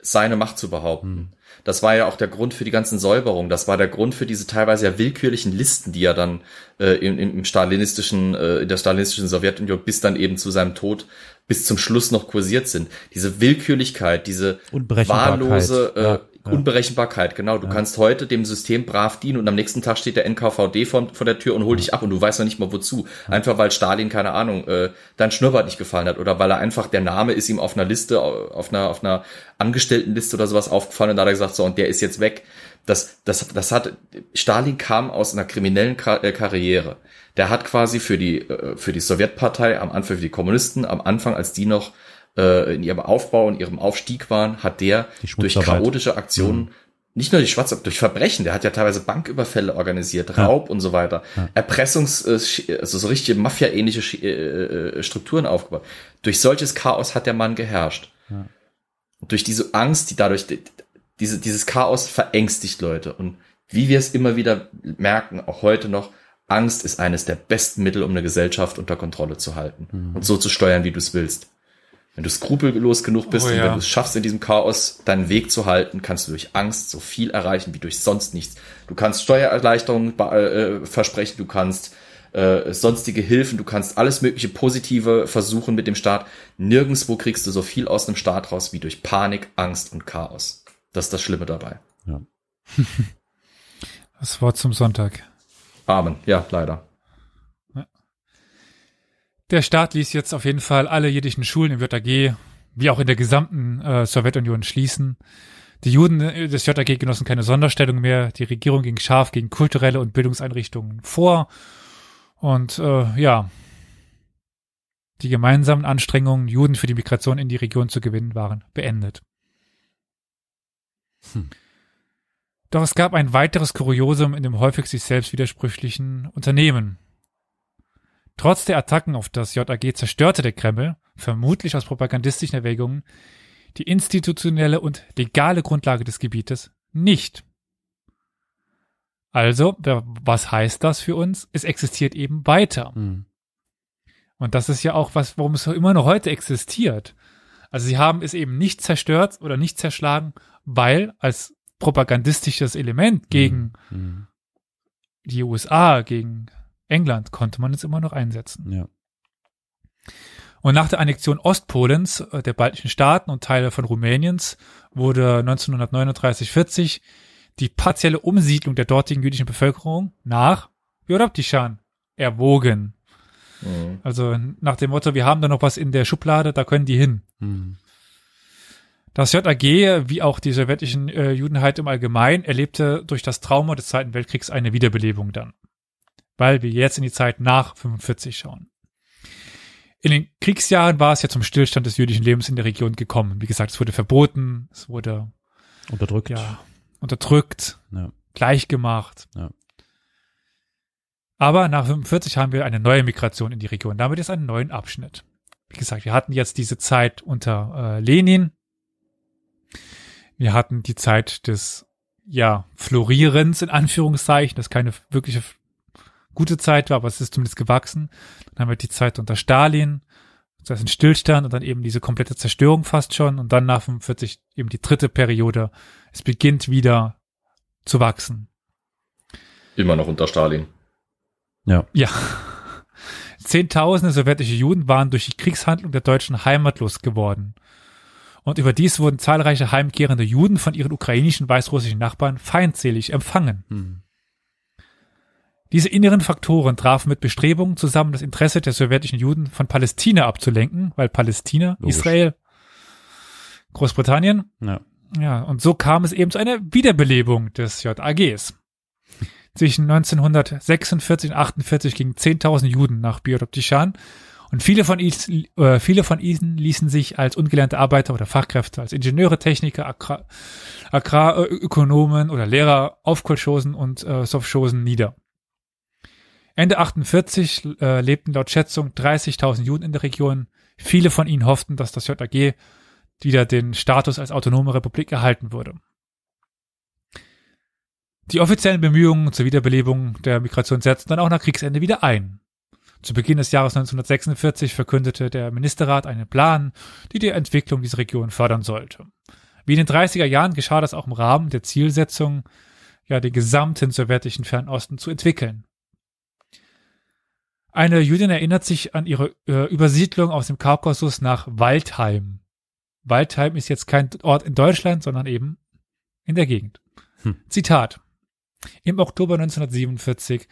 seine Macht zu behaupten. Hm. Das war ja auch der Grund für die ganzen Säuberungen. Das war der Grund für diese teilweise ja willkürlichen Listen, die er dann äh, im, im stalinistischen, äh, in der stalinistischen Sowjetunion bis dann eben zu seinem Tod bis zum Schluss noch kursiert sind. Diese Willkürlichkeit, diese wahllose äh, ja. Unberechenbarkeit, genau. Du ja. kannst heute dem System brav dienen und am nächsten Tag steht der NKVD vor, von der Tür und holt dich ab und du weißt noch nicht mal wozu. Einfach weil Stalin, keine Ahnung, äh, dein Schnurrbart nicht gefallen hat oder weil er einfach, der Name ist ihm auf einer Liste, auf einer, auf einer Angestelltenliste oder sowas aufgefallen und da hat er gesagt, so, und der ist jetzt weg. Das, das, das hat, Stalin kam aus einer kriminellen äh, Karriere. Der hat quasi für die, äh, für die Sowjetpartei, am Anfang für die Kommunisten, am Anfang, als die noch äh, in ihrem Aufbau und ihrem Aufstieg waren, hat der durch chaotische Aktionen mhm. Nicht nur die Schwarze, durch Verbrechen, der hat ja teilweise Banküberfälle organisiert, Raub ja. und so weiter, ja. Erpressungs-, äh, also so richtige Mafia-ähnliche äh, äh, Strukturen aufgebaut. Durch solches Chaos hat der Mann geherrscht. Ja. Durch diese Angst, die dadurch, diese, dieses Chaos verängstigt Leute. Und wie wir es immer wieder merken, auch heute noch, Angst ist eines der besten Mittel, um eine Gesellschaft unter Kontrolle zu halten mhm. und so zu steuern, wie du es willst. Wenn du skrupellos genug bist oh, und ja. wenn du es schaffst, in diesem Chaos deinen Weg zu halten, kannst du durch Angst so viel erreichen wie durch sonst nichts. Du kannst Steuererleichterungen äh, versprechen, du kannst äh, sonstige Hilfen, du kannst alles mögliche Positive versuchen mit dem Staat. Nirgendwo kriegst du so viel aus einem Staat raus wie durch Panik, Angst und Chaos. Das ist das Schlimme dabei. Ja. das Wort zum Sonntag. Amen. Ja, leider. Der Staat ließ jetzt auf jeden Fall alle jiddischen Schulen im JAG, wie auch in der gesamten äh, Sowjetunion, schließen. Die Juden äh, des JAG genossen keine Sonderstellung mehr. Die Regierung ging scharf gegen kulturelle und Bildungseinrichtungen vor. Und äh, ja, die gemeinsamen Anstrengungen, Juden für die Migration in die Region zu gewinnen, waren beendet. Hm. Doch es gab ein weiteres Kuriosum in dem häufig sich selbst widersprüchlichen Unternehmen Trotz der Attacken auf das JAG zerstörte der Kreml, vermutlich aus propagandistischen Erwägungen, die institutionelle und legale Grundlage des Gebietes nicht. Also, was heißt das für uns? Es existiert eben weiter. Mhm. Und das ist ja auch was, warum es immer noch heute existiert. Also sie haben es eben nicht zerstört oder nicht zerschlagen, weil als propagandistisches Element gegen mhm. mhm. die USA, gegen England konnte man es immer noch einsetzen. Ja. Und nach der Annexion Ostpolens, äh, der baltischen Staaten und Teile von Rumäniens wurde 1939-40 die partielle Umsiedlung der dortigen jüdischen Bevölkerung nach Jorobtischan erwogen. Mhm. Also nach dem Motto, wir haben da noch was in der Schublade, da können die hin. Mhm. Das JAG, wie auch die sowjetischen äh, Judenheit halt im Allgemeinen, erlebte durch das Trauma des Zweiten Weltkriegs eine Wiederbelebung dann weil wir jetzt in die Zeit nach 45 schauen. In den Kriegsjahren war es ja zum Stillstand des jüdischen Lebens in der Region gekommen. Wie gesagt, es wurde verboten, es wurde unterdrückt, ja, unterdrückt, ja. gleichgemacht. Ja. Aber nach 45 haben wir eine neue Migration in die Region. Damit ist ein neuen Abschnitt. Wie gesagt, wir hatten jetzt diese Zeit unter äh, Lenin. Wir hatten die Zeit des ja, Florierens in Anführungszeichen, das keine wirkliche gute Zeit war, aber es ist zumindest gewachsen. Dann haben wir die Zeit unter Stalin, das ist ein Stillstand und dann eben diese komplette Zerstörung fast schon und dann nach 45 eben die dritte Periode. Es beginnt wieder zu wachsen. Immer noch unter Stalin. Ja. Ja. Zehntausende sowjetische Juden waren durch die Kriegshandlung der Deutschen heimatlos geworden. Und überdies wurden zahlreiche heimkehrende Juden von ihren ukrainischen weißrussischen Nachbarn feindselig empfangen. Hm. Diese inneren Faktoren trafen mit Bestrebungen zusammen, das Interesse der sowjetischen Juden von Palästina abzulenken, weil Palästina, Logisch. Israel, Großbritannien. Ja. ja, und so kam es eben zu einer Wiederbelebung des JAGs. Zwischen 1946 und 48 gingen 10.000 Juden nach Biotoptischan und viele von, ihnen, äh, viele von ihnen ließen sich als ungelernte Arbeiter oder Fachkräfte, als Ingenieure, Techniker, Agrarökonomen Agrar, oder Lehrer auf Kolchosen und äh, Sofchosen nieder. Ende 48 äh, lebten laut Schätzung 30.000 Juden in der Region. Viele von ihnen hofften, dass das JAG wieder den Status als autonome Republik erhalten würde. Die offiziellen Bemühungen zur Wiederbelebung der Migration setzten dann auch nach Kriegsende wieder ein. Zu Beginn des Jahres 1946 verkündete der Ministerrat einen Plan, die die Entwicklung dieser Region fördern sollte. Wie in den 30er Jahren geschah das auch im Rahmen der Zielsetzung, ja, den gesamten sowjetischen Fernosten zu entwickeln. Eine Jüdin erinnert sich an ihre äh, Übersiedlung aus dem Kaukasus nach Waldheim. Waldheim ist jetzt kein Ort in Deutschland, sondern eben in der Gegend. Hm. Zitat. Im Oktober 1947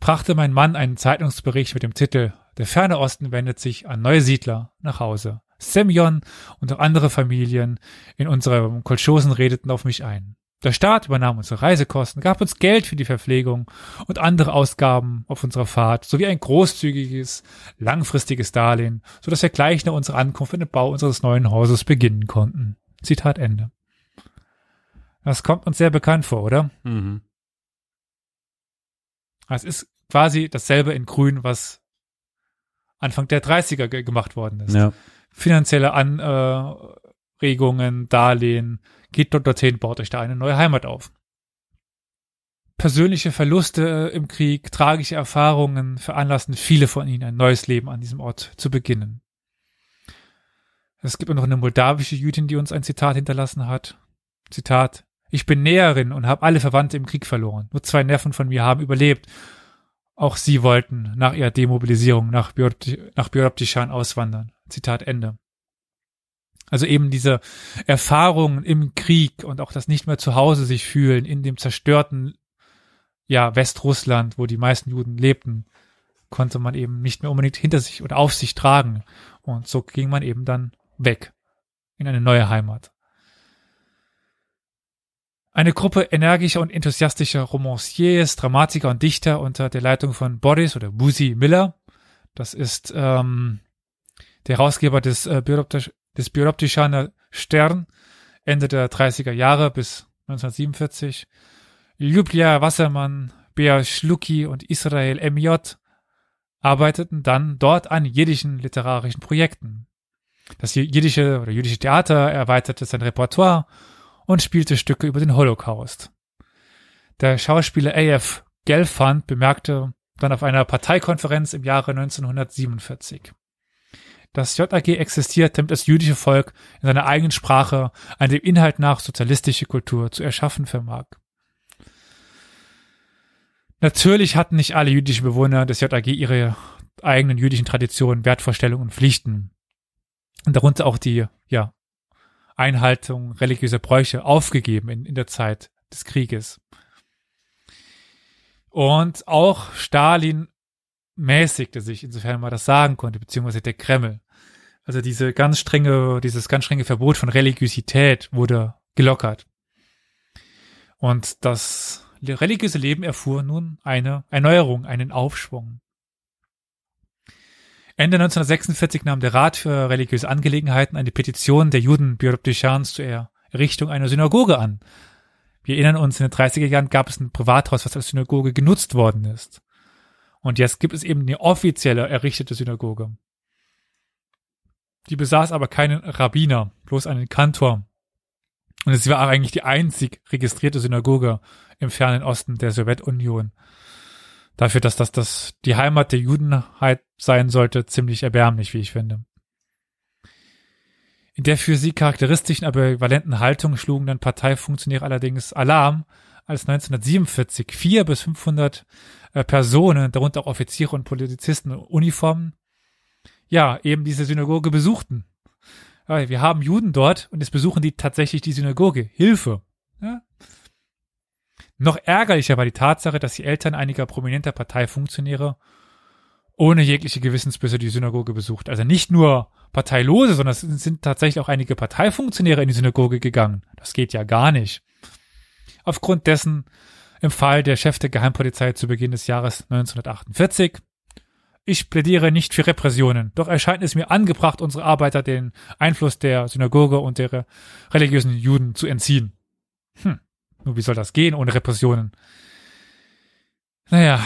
brachte mein Mann einen Zeitungsbericht mit dem Titel Der ferne Osten wendet sich an neue Siedler nach Hause. Semyon und auch andere Familien in unserem Kolchosen redeten auf mich ein. Der Staat übernahm unsere Reisekosten, gab uns Geld für die Verpflegung und andere Ausgaben auf unserer Fahrt sowie ein großzügiges, langfristiges Darlehen, so dass wir gleich nach unserer Ankunft in den Bau unseres neuen Hauses beginnen konnten. Zitat Ende. Das kommt uns sehr bekannt vor, oder? Mhm. Es ist quasi dasselbe in Grün, was Anfang der 30er gemacht worden ist. Ja. Finanzielle Anregungen, äh, Darlehen, Geht dort dorthin, baut euch da eine neue Heimat auf. Persönliche Verluste äh, im Krieg, tragische Erfahrungen veranlassen viele von ihnen, ein neues Leben an diesem Ort zu beginnen. Es gibt noch eine moldawische Jüdin, die uns ein Zitat hinterlassen hat. Zitat. Ich bin Näherin und habe alle Verwandte im Krieg verloren. Nur zwei Neffen von mir haben überlebt. Auch sie wollten nach ihrer Demobilisierung nach, Biot auswandern. Zitat Ende. Also eben diese Erfahrungen im Krieg und auch das nicht mehr zu Hause sich fühlen in dem zerstörten, ja, Westrussland, wo die meisten Juden lebten, konnte man eben nicht mehr unbedingt hinter sich oder auf sich tragen. Und so ging man eben dann weg in eine neue Heimat. Eine Gruppe energischer und enthusiastischer Romanciers, Dramatiker und Dichter unter der Leitung von Boris oder Busi Miller. Das ist ähm, der Herausgeber des äh, des Biroptischaner Stern Ende der 30er Jahre bis 1947, Ljublia Wassermann, Bea Schlucki und Israel M.J. arbeiteten dann dort an jiddischen literarischen Projekten. Das jiddische oder jüdische Theater erweiterte sein Repertoire und spielte Stücke über den Holocaust. Der Schauspieler A.F. Gelfand bemerkte dann auf einer Parteikonferenz im Jahre 1947. Das JAG existiert, damit das jüdische Volk in seiner eigenen Sprache an dem Inhalt nach sozialistische Kultur zu erschaffen vermag. Natürlich hatten nicht alle jüdischen Bewohner des JAG ihre eigenen jüdischen Traditionen, Wertvorstellungen und Pflichten. Und darunter auch die, ja, Einhaltung religiöser Bräuche aufgegeben in, in der Zeit des Krieges. Und auch Stalin mäßigte sich, insofern man das sagen konnte, beziehungsweise der Kreml. Also diese ganz strenge, dieses ganz strenge Verbot von Religiosität wurde gelockert. Und das religiöse Leben erfuhr nun eine Erneuerung, einen Aufschwung. Ende 1946 nahm der Rat für religiöse Angelegenheiten eine Petition der Juden Biroptischans zur Errichtung einer Synagoge an. Wir erinnern uns, in den 30er Jahren gab es ein Privathaus, was als Synagoge genutzt worden ist. Und jetzt gibt es eben eine offizielle errichtete Synagoge. Die besaß aber keinen Rabbiner, bloß einen Kantor. Und sie war eigentlich die einzig registrierte Synagoge im fernen Osten der Sowjetunion. Dafür, dass das, das die Heimat der Judenheit halt sein sollte, ziemlich erbärmlich, wie ich finde. In der für sie charakteristischen, aber valenten Haltung schlugen dann Parteifunktionäre allerdings Alarm, als 1947 vier bis 500 äh, Personen, darunter auch Offiziere und Polizisten in Uniformen, ja, eben diese Synagoge besuchten. wir haben Juden dort und jetzt besuchen die tatsächlich die Synagoge. Hilfe. Ja? Noch ärgerlicher war die Tatsache, dass die Eltern einiger prominenter Parteifunktionäre ohne jegliche Gewissensbisse die Synagoge besucht. Also nicht nur Parteilose, sondern es sind tatsächlich auch einige Parteifunktionäre in die Synagoge gegangen. Das geht ja gar nicht. Aufgrund dessen im Fall der Chef der Geheimpolizei zu Beginn des Jahres 1948 ich plädiere nicht für Repressionen, doch erscheint es mir angebracht, unsere Arbeiter den Einfluss der Synagoge und der religiösen Juden zu entziehen. Hm, nur wie soll das gehen ohne Repressionen? Naja,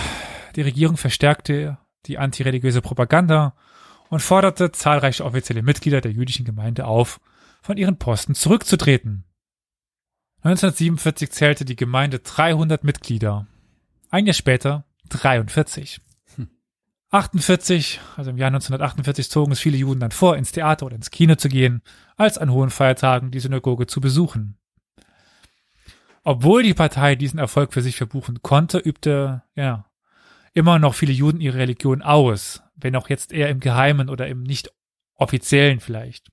die Regierung verstärkte die antireligiöse Propaganda und forderte zahlreiche offizielle Mitglieder der jüdischen Gemeinde auf, von ihren Posten zurückzutreten. 1947 zählte die Gemeinde 300 Mitglieder. Ein Jahr später 43. 48, also im Jahr 1948, zogen es viele Juden dann vor, ins Theater oder ins Kino zu gehen, als an hohen Feiertagen die Synagoge zu besuchen. Obwohl die Partei diesen Erfolg für sich verbuchen konnte, übte, ja, immer noch viele Juden ihre Religion aus, wenn auch jetzt eher im Geheimen oder im nicht offiziellen vielleicht.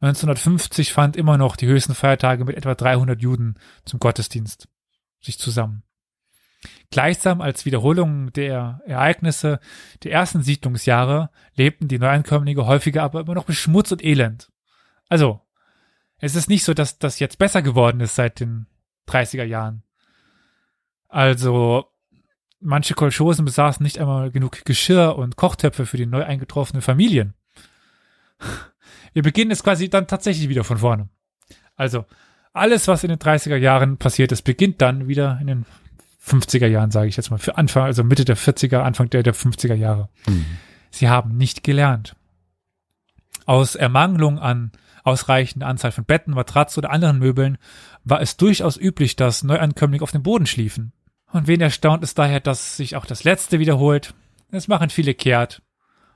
1950 fand immer noch die höchsten Feiertage mit etwa 300 Juden zum Gottesdienst sich zusammen. Gleichsam als Wiederholung der Ereignisse der ersten Siedlungsjahre lebten die Neuankömmlinge häufiger aber immer noch mit Schmutz und Elend. Also, es ist nicht so, dass das jetzt besser geworden ist seit den 30er Jahren. Also, manche Kolchosen besaßen nicht einmal genug Geschirr und Kochtöpfe für die neu eingetroffenen Familien. Wir beginnen es quasi dann tatsächlich wieder von vorne. Also, alles, was in den 30er Jahren passiert ist, beginnt dann wieder in den 50er Jahren, sage ich jetzt mal, für Anfang, also Mitte der 40er, Anfang der, der 50er Jahre. Mhm. Sie haben nicht gelernt. Aus Ermangelung an ausreichender Anzahl von Betten, Matratzen oder anderen Möbeln war es durchaus üblich, dass Neuankömmlinge auf dem Boden schliefen. Und wen erstaunt es daher, dass sich auch das Letzte wiederholt. Es machen viele kehrt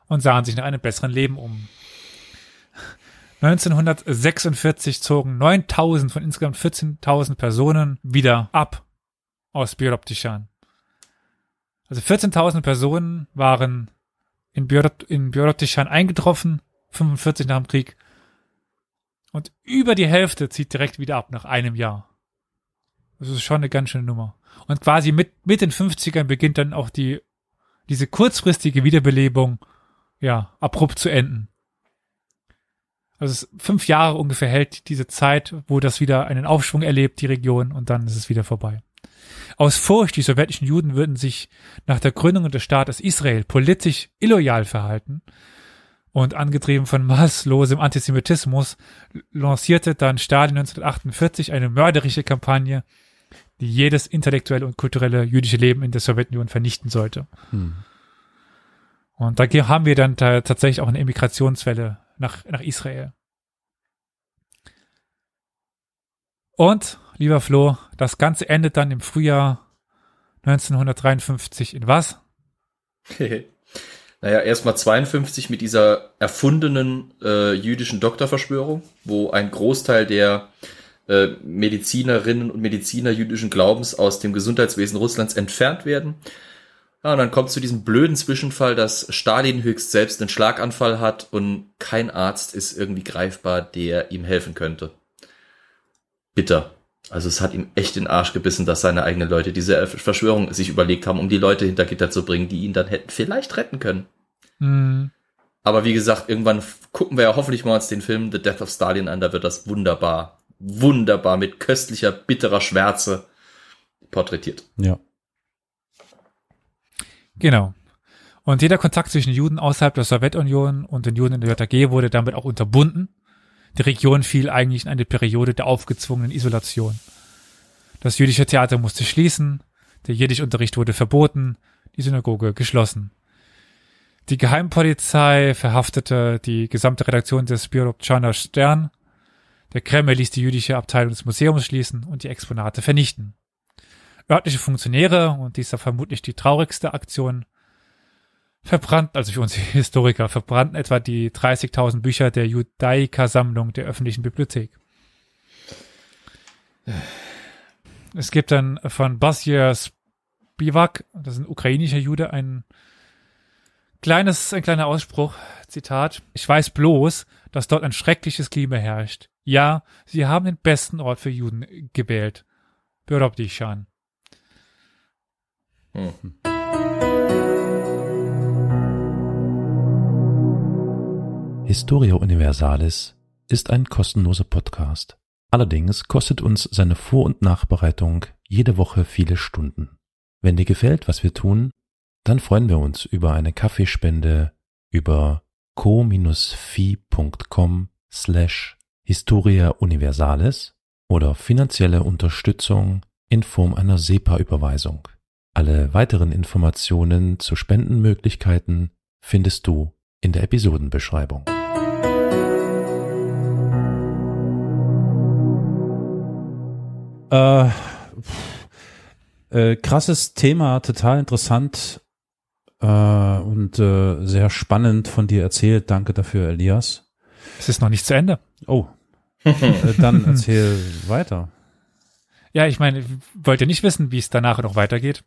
und sahen sich nach einem besseren Leben um. 1946 zogen 9000 von insgesamt 14.000 Personen wieder ab aus Biroptishan. Also 14.000 Personen waren in, Biorot, in Biroptishan eingetroffen, 45 nach dem Krieg. Und über die Hälfte zieht direkt wieder ab nach einem Jahr. Das ist schon eine ganz schöne Nummer. Und quasi mit, mit den 50ern beginnt dann auch die, diese kurzfristige Wiederbelebung, ja, abrupt zu enden. Also fünf Jahre ungefähr hält diese Zeit, wo das wieder einen Aufschwung erlebt, die Region, und dann ist es wieder vorbei. Aus Furcht, die sowjetischen Juden würden sich nach der Gründung des Staates Israel politisch illoyal verhalten und angetrieben von maßlosem Antisemitismus lancierte dann Stalin 1948 eine mörderische Kampagne, die jedes intellektuelle und kulturelle jüdische Leben in der Sowjetunion vernichten sollte. Hm. Und da haben wir dann tatsächlich auch eine Immigrationswelle nach, nach Israel. Und, lieber Flo, das Ganze endet dann im Frühjahr 1953 in was? naja, erstmal 52 mit dieser erfundenen äh, jüdischen Doktorverschwörung, wo ein Großteil der äh, Medizinerinnen und Mediziner jüdischen Glaubens aus dem Gesundheitswesen Russlands entfernt werden. Ja, und dann kommt zu diesem blöden Zwischenfall, dass Stalin höchst selbst einen Schlaganfall hat und kein Arzt ist irgendwie greifbar, der ihm helfen könnte. Bitter. Also es hat ihm echt den Arsch gebissen, dass seine eigenen Leute diese äh, Verschwörung sich überlegt haben, um die Leute hinter Gitter zu bringen, die ihn dann hätten vielleicht retten können. Mhm. Aber wie gesagt, irgendwann gucken wir ja hoffentlich mal uns den Film The Death of Stalin an, da wird das wunderbar, wunderbar mit köstlicher, bitterer Schwärze porträtiert. Ja. Genau. Und jeder Kontakt zwischen Juden außerhalb der Sowjetunion und den Juden in der JG wurde damit auch unterbunden. Die Region fiel eigentlich in eine Periode der aufgezwungenen Isolation. Das jüdische Theater musste schließen, der Jiddischunterricht wurde verboten, die Synagoge geschlossen. Die Geheimpolizei verhaftete die gesamte Redaktion des Biorobchana Stern. Der Kreml ließ die jüdische Abteilung des Museums schließen und die Exponate vernichten. Örtliche Funktionäre, und dies war vermutlich die traurigste Aktion, verbrannten, also für uns Historiker, verbrannten etwa die 30.000 Bücher der Judaica-Sammlung der öffentlichen Bibliothek. Es gibt dann von Basir Spivak, das ist ein ukrainischer Jude, ein kleines, ein kleiner Ausspruch, Zitat. Ich weiß bloß, dass dort ein schreckliches Klima herrscht. Ja, sie haben den besten Ort für Juden gewählt. dich, Schan. Mhm. Historia Universalis ist ein kostenloser Podcast. Allerdings kostet uns seine Vor- und Nachbereitung jede Woche viele Stunden. Wenn dir gefällt, was wir tun, dann freuen wir uns über eine Kaffeespende über co-fi.com slash Historia Universalis oder finanzielle Unterstützung in Form einer SEPA-Überweisung. Alle weiteren Informationen zu Spendenmöglichkeiten findest du in der Episodenbeschreibung. Äh, äh, krasses Thema, total interessant äh, und äh, sehr spannend von dir erzählt. Danke dafür, Elias. Es ist noch nicht zu Ende. Oh, äh, dann erzähl weiter. Ja, ich meine, wollt ihr nicht wissen, wie es danach noch weitergeht?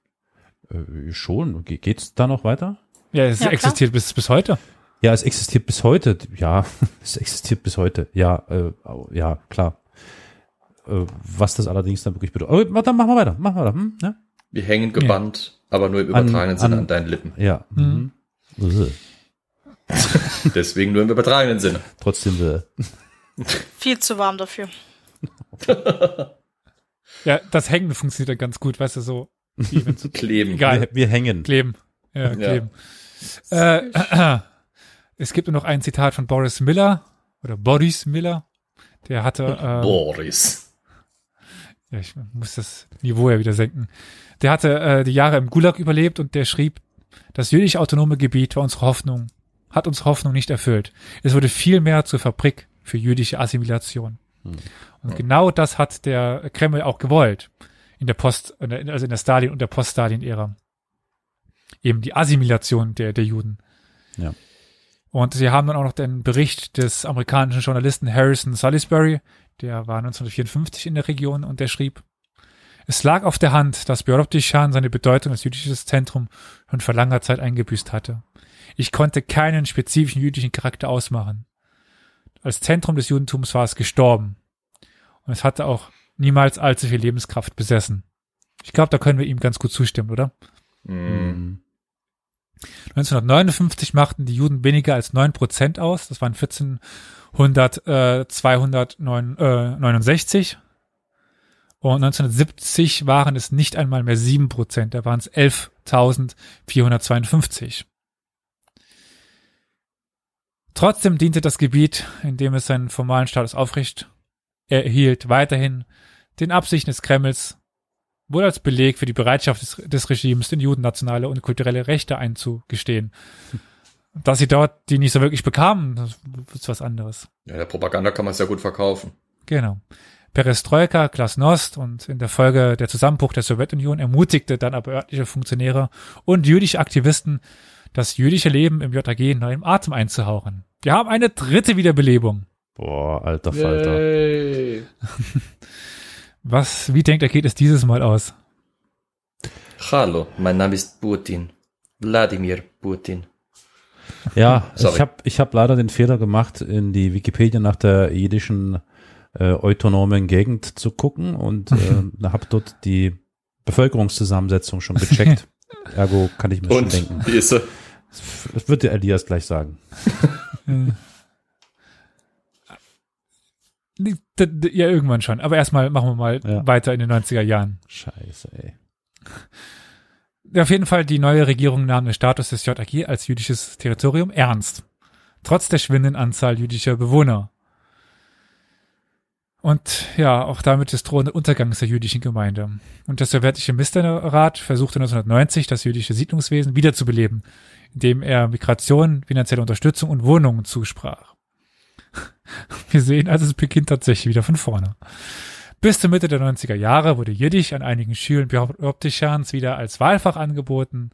Äh, schon. Ge geht's da noch weiter? Ja, es ja, existiert bis, bis heute. Ja, es existiert bis heute. Ja, es existiert bis heute. Ja, äh, ja, klar. Äh, was das allerdings dann wirklich bedeutet. Aber dann machen wir weiter, machen wir weiter. Hm? Ja? Wir hängen gebannt, ja. aber nur im übertragenen Sinne an, deinen Lippen. Ja. Mhm. mhm. Deswegen nur im übertragenen Sinne. Trotzdem will. Äh, Viel zu warm dafür. ja, das Hängen funktioniert dann ganz gut, weißt du, so. Zu kleben. Egal. Wir, wir, hängen. Kleben. Ja, kleben. Ja. Äh, äh, es gibt nur noch ein Zitat von Boris Miller oder Boris Miller. Der hatte. Äh, Boris. Ja, ich muss das Niveau ja wieder senken. Der hatte äh, die Jahre im Gulag überlebt und der schrieb, das jüdisch autonome Gebiet war unsere Hoffnung, hat unsere Hoffnung nicht erfüllt. Es wurde viel mehr zur Fabrik für jüdische Assimilation. Hm. Und ja. genau das hat der Kreml auch gewollt. In der Post, also in der Stalin- und der Post-Stalin-Ära. Eben die Assimilation der, der Juden. Ja. Und sie haben dann auch noch den Bericht des amerikanischen Journalisten Harrison Salisbury, der war 1954 in der Region und der schrieb, es lag auf der Hand, dass Bjorovdichan seine Bedeutung als jüdisches Zentrum schon vor langer Zeit eingebüßt hatte. Ich konnte keinen spezifischen jüdischen Charakter ausmachen. Als Zentrum des Judentums war es gestorben. Und es hatte auch niemals allzu viel Lebenskraft besessen. Ich glaube, da können wir ihm ganz gut zustimmen, oder? Mhm. 1959 machten die Juden weniger als 9 Prozent aus. Das waren 14 100, äh, 269. Äh, und 1970 waren es nicht einmal mehr 7 da waren es 11.452. Trotzdem diente das Gebiet, in dem es seinen formalen Status aufrecht erhielt, weiterhin den Absichten des Kremls, wohl als Beleg für die Bereitschaft des, des Regimes, den Juden nationale und kulturelle Rechte einzugestehen. Dass sie dort die nicht so wirklich bekamen, das ist was anderes. Ja, der Propaganda kann man sehr gut verkaufen. Genau. Perestroika, Glasnost und in der Folge der Zusammenbruch der Sowjetunion ermutigte dann aber örtliche Funktionäre und jüdische Aktivisten, das jüdische Leben im JAG neuem Atem einzuhauchen. Wir haben eine dritte Wiederbelebung. Boah, alter Falter. Yay. Was, wie denkt er, geht es dieses Mal aus? Hallo, mein Name ist Putin. Wladimir Putin. Ja, ich habe ich hab leider den Fehler gemacht, in die Wikipedia nach der jiddischen äh, autonomen Gegend zu gucken und äh, habe dort die Bevölkerungszusammensetzung schon gecheckt. Ergo kann ich mir und, schon denken. Wie ist sie? Das wird der Elias gleich sagen. Äh, ja, irgendwann schon. Aber erstmal machen wir mal ja. weiter in den 90er Jahren. Scheiße, ey. Auf jeden Fall, die neue Regierung nahm den Status des JAG als jüdisches Territorium ernst. Trotz der schwindenden Anzahl jüdischer Bewohner. Und ja, auch damit des drohenden Untergangs der jüdischen Gemeinde. Und der sowjetische Ministerrat versuchte 1990, das jüdische Siedlungswesen wiederzubeleben, indem er Migration, finanzielle Unterstützung und Wohnungen zusprach. Wir sehen also, es beginnt tatsächlich wieder von vorne. Bis zur Mitte der 90er Jahre wurde Jiddisch an einigen Schulen Bioptischans wieder als Wahlfach angeboten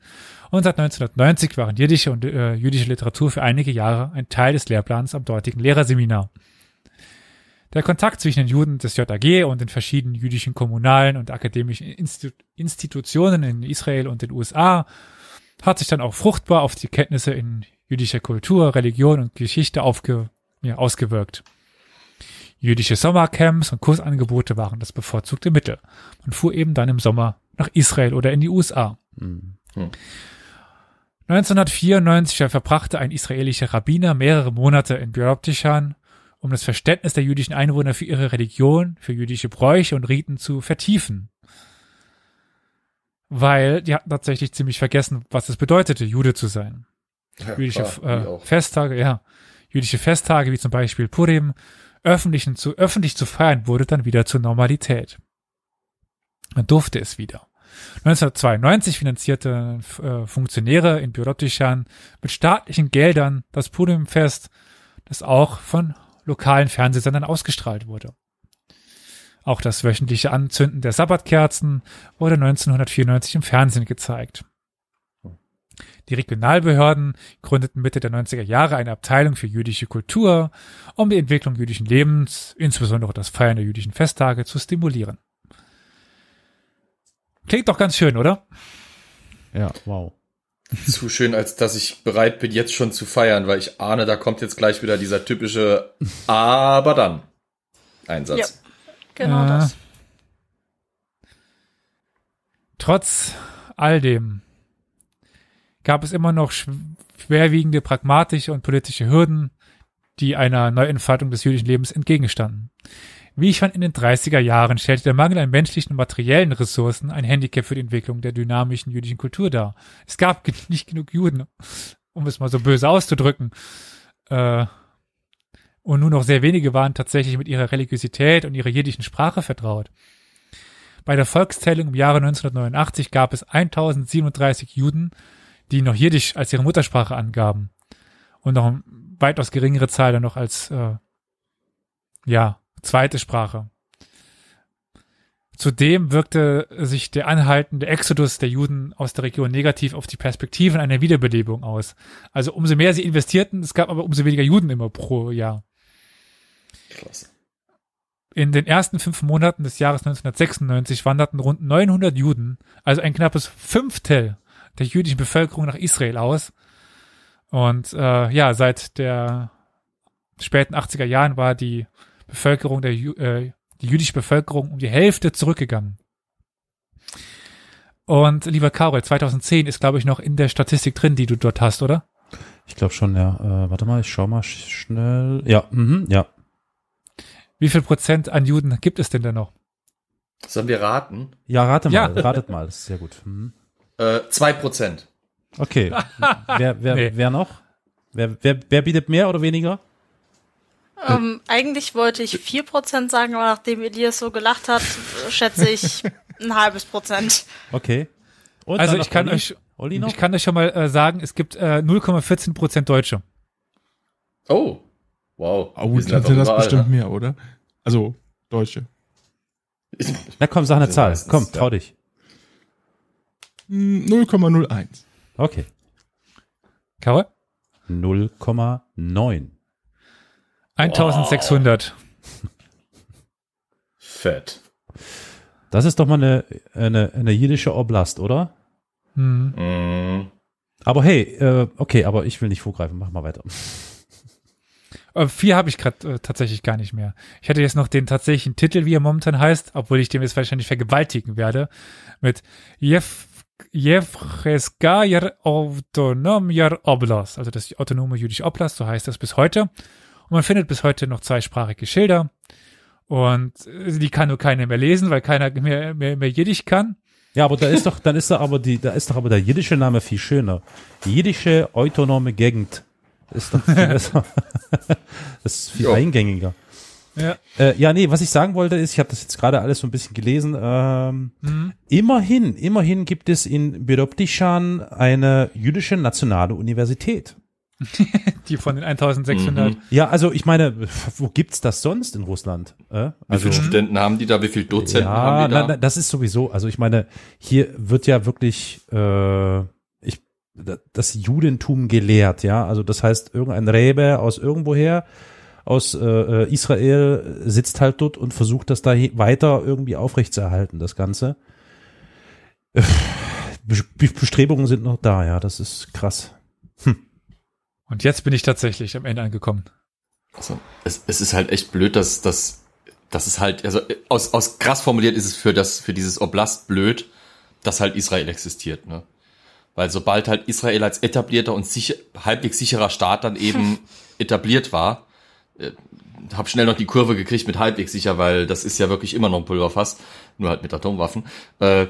und seit 1990 waren jiddische und äh, jüdische Literatur für einige Jahre ein Teil des Lehrplans am dortigen Lehrerseminar. Der Kontakt zwischen den Juden des JAG und den verschiedenen jüdischen kommunalen und akademischen Institu Institutionen in Israel und den USA hat sich dann auch fruchtbar auf die Kenntnisse in jüdischer Kultur, Religion und Geschichte aufge ja, ausgewirkt. Jüdische Sommercamps und Kursangebote waren das bevorzugte Mittel. Man fuhr eben dann im Sommer nach Israel oder in die USA. Mhm. 1994 verbrachte ein israelischer Rabbiner mehrere Monate in Biroptichan, um das Verständnis der jüdischen Einwohner für ihre Religion, für jüdische Bräuche und Riten zu vertiefen. Weil die hatten tatsächlich ziemlich vergessen, was es bedeutete, Jude zu sein. Ja, jüdische klar, äh, Festtage, ja. Jüdische Festtage wie zum Beispiel Purim öffentlichen zu, öffentlich zu feiern, wurde dann wieder zur Normalität. Man durfte es wieder. 1992 finanzierte äh, Funktionäre in Byrottischan mit staatlichen Geldern das Podiumfest, das auch von lokalen Fernsehsendern ausgestrahlt wurde. Auch das wöchentliche Anzünden der Sabbatkerzen wurde 1994 im Fernsehen gezeigt. Die Regionalbehörden gründeten Mitte der 90er Jahre eine Abteilung für jüdische Kultur, um die Entwicklung jüdischen Lebens, insbesondere das Feiern der jüdischen Festtage, zu stimulieren. Klingt doch ganz schön, oder? Ja, wow. Zu schön, als dass ich bereit bin, jetzt schon zu feiern, weil ich ahne, da kommt jetzt gleich wieder dieser typische Aber dann Einsatz. Ja, genau äh, das. Trotz all dem gab es immer noch schwerwiegende pragmatische und politische Hürden, die einer Neuentfaltung des jüdischen Lebens entgegenstanden. Wie ich fand, in den 30er Jahren stellte der Mangel an menschlichen und materiellen Ressourcen ein Handicap für die Entwicklung der dynamischen jüdischen Kultur dar. Es gab nicht genug Juden, um es mal so böse auszudrücken. Äh, und nur noch sehr wenige waren tatsächlich mit ihrer Religiosität und ihrer jüdischen Sprache vertraut. Bei der Volkszählung im Jahre 1989 gab es 1037 Juden die noch Jiddisch als ihre Muttersprache angaben. Und noch eine weitaus geringere Zahl dann noch als, äh, ja, zweite Sprache. Zudem wirkte sich der anhaltende Exodus der Juden aus der Region negativ auf die Perspektiven einer Wiederbelebung aus. Also umso mehr sie investierten, es gab aber umso weniger Juden immer pro Jahr. Krass. In den ersten fünf Monaten des Jahres 1996 wanderten rund 900 Juden, also ein knappes Fünftel der jüdischen Bevölkerung nach Israel aus. Und äh, ja, seit der späten 80er Jahren war die Bevölkerung der Ju äh, die jüdische Bevölkerung um die Hälfte zurückgegangen. Und lieber Karol, 2010 ist, glaube ich, noch in der Statistik drin, die du dort hast, oder? Ich glaube schon, ja. Äh, warte mal, ich schau mal schnell. Ja, mhm, ja. Wie viel Prozent an Juden gibt es denn da noch? Sollen wir raten? Ja, rate mal, ja. ratet mal, das ist sehr gut. Mhm. Äh, 2%. Okay. wer, wer, nee. wer noch? Wer, wer, wer bietet mehr oder weniger? Ähm, eigentlich wollte ich 4% sagen, aber nachdem Elias so gelacht hat, äh, schätze ich ein halbes Prozent. Okay. Und also ich kann, Olli? euch, Olli noch? ich kann euch schon mal äh, sagen, es gibt äh, 0,14 Prozent Deutsche. Oh, wow. Oh, ich sind das bestimmt ne? mehr, oder? Also Deutsche. Na komm, sag eine Zahl. Komm, trau dich. 0,01. Okay. Karol? 0,9. 1600. Wow. Fett. Das ist doch mal eine, eine, eine jüdische Oblast, oder? Hm. Mhm. Mm. Aber hey, äh, okay, aber ich will nicht vorgreifen, mach mal weiter. Äh, vier habe ich gerade äh, tatsächlich gar nicht mehr. Ich hätte jetzt noch den tatsächlichen Titel, wie er momentan heißt, obwohl ich dem jetzt wahrscheinlich vergewaltigen werde, mit Jeff Jevreskaja Autonomja Oblast, also das autonome jüdische Oblast, so heißt das bis heute. Und man findet bis heute noch zweisprachige Schilder. Und äh, die kann nur keiner mehr lesen, weil keiner mehr, mehr, mehr Jiddisch kann. Ja, aber da ist doch, dann ist da aber die, da ist doch aber der jiddische Name viel schöner. Jiddische autonome Gegend ist doch viel besser. das ist viel jo. eingängiger. Ja. Äh, ja, nee, was ich sagen wollte ist, ich habe das jetzt gerade alles so ein bisschen gelesen. Ähm, mhm. Immerhin, immerhin gibt es in Biroptischan eine jüdische nationale Universität. die von den 1600. Mhm. Ja, also ich meine, wo gibt's das sonst in Russland? Äh? Also, wie viele also Studenten haben die da? Wie viele Dozenten ja, haben die da? Na, na, das ist sowieso, also ich meine, hier wird ja wirklich äh, ich, das Judentum gelehrt, ja. Also das heißt, irgendein Rebe aus irgendwoher aus äh, äh, Israel sitzt halt dort und versucht das da weiter irgendwie aufrechtzuerhalten, das Ganze. Äh, Bestrebungen sind noch da, ja, das ist krass. Hm. Und jetzt bin ich tatsächlich am Ende angekommen. Also, es, es ist halt echt blöd, dass, dass, dass es halt, also aus, aus krass formuliert ist es für das, für dieses Oblast blöd, dass halt Israel existiert, ne? Weil sobald halt Israel als etablierter und sicher, halbwegs sicherer Staat dann eben etabliert war, äh, habe schnell noch die Kurve gekriegt mit halbwegs sicher, weil das ist ja wirklich immer noch ein Pulverfass, nur halt mit Atomwaffen. Äh,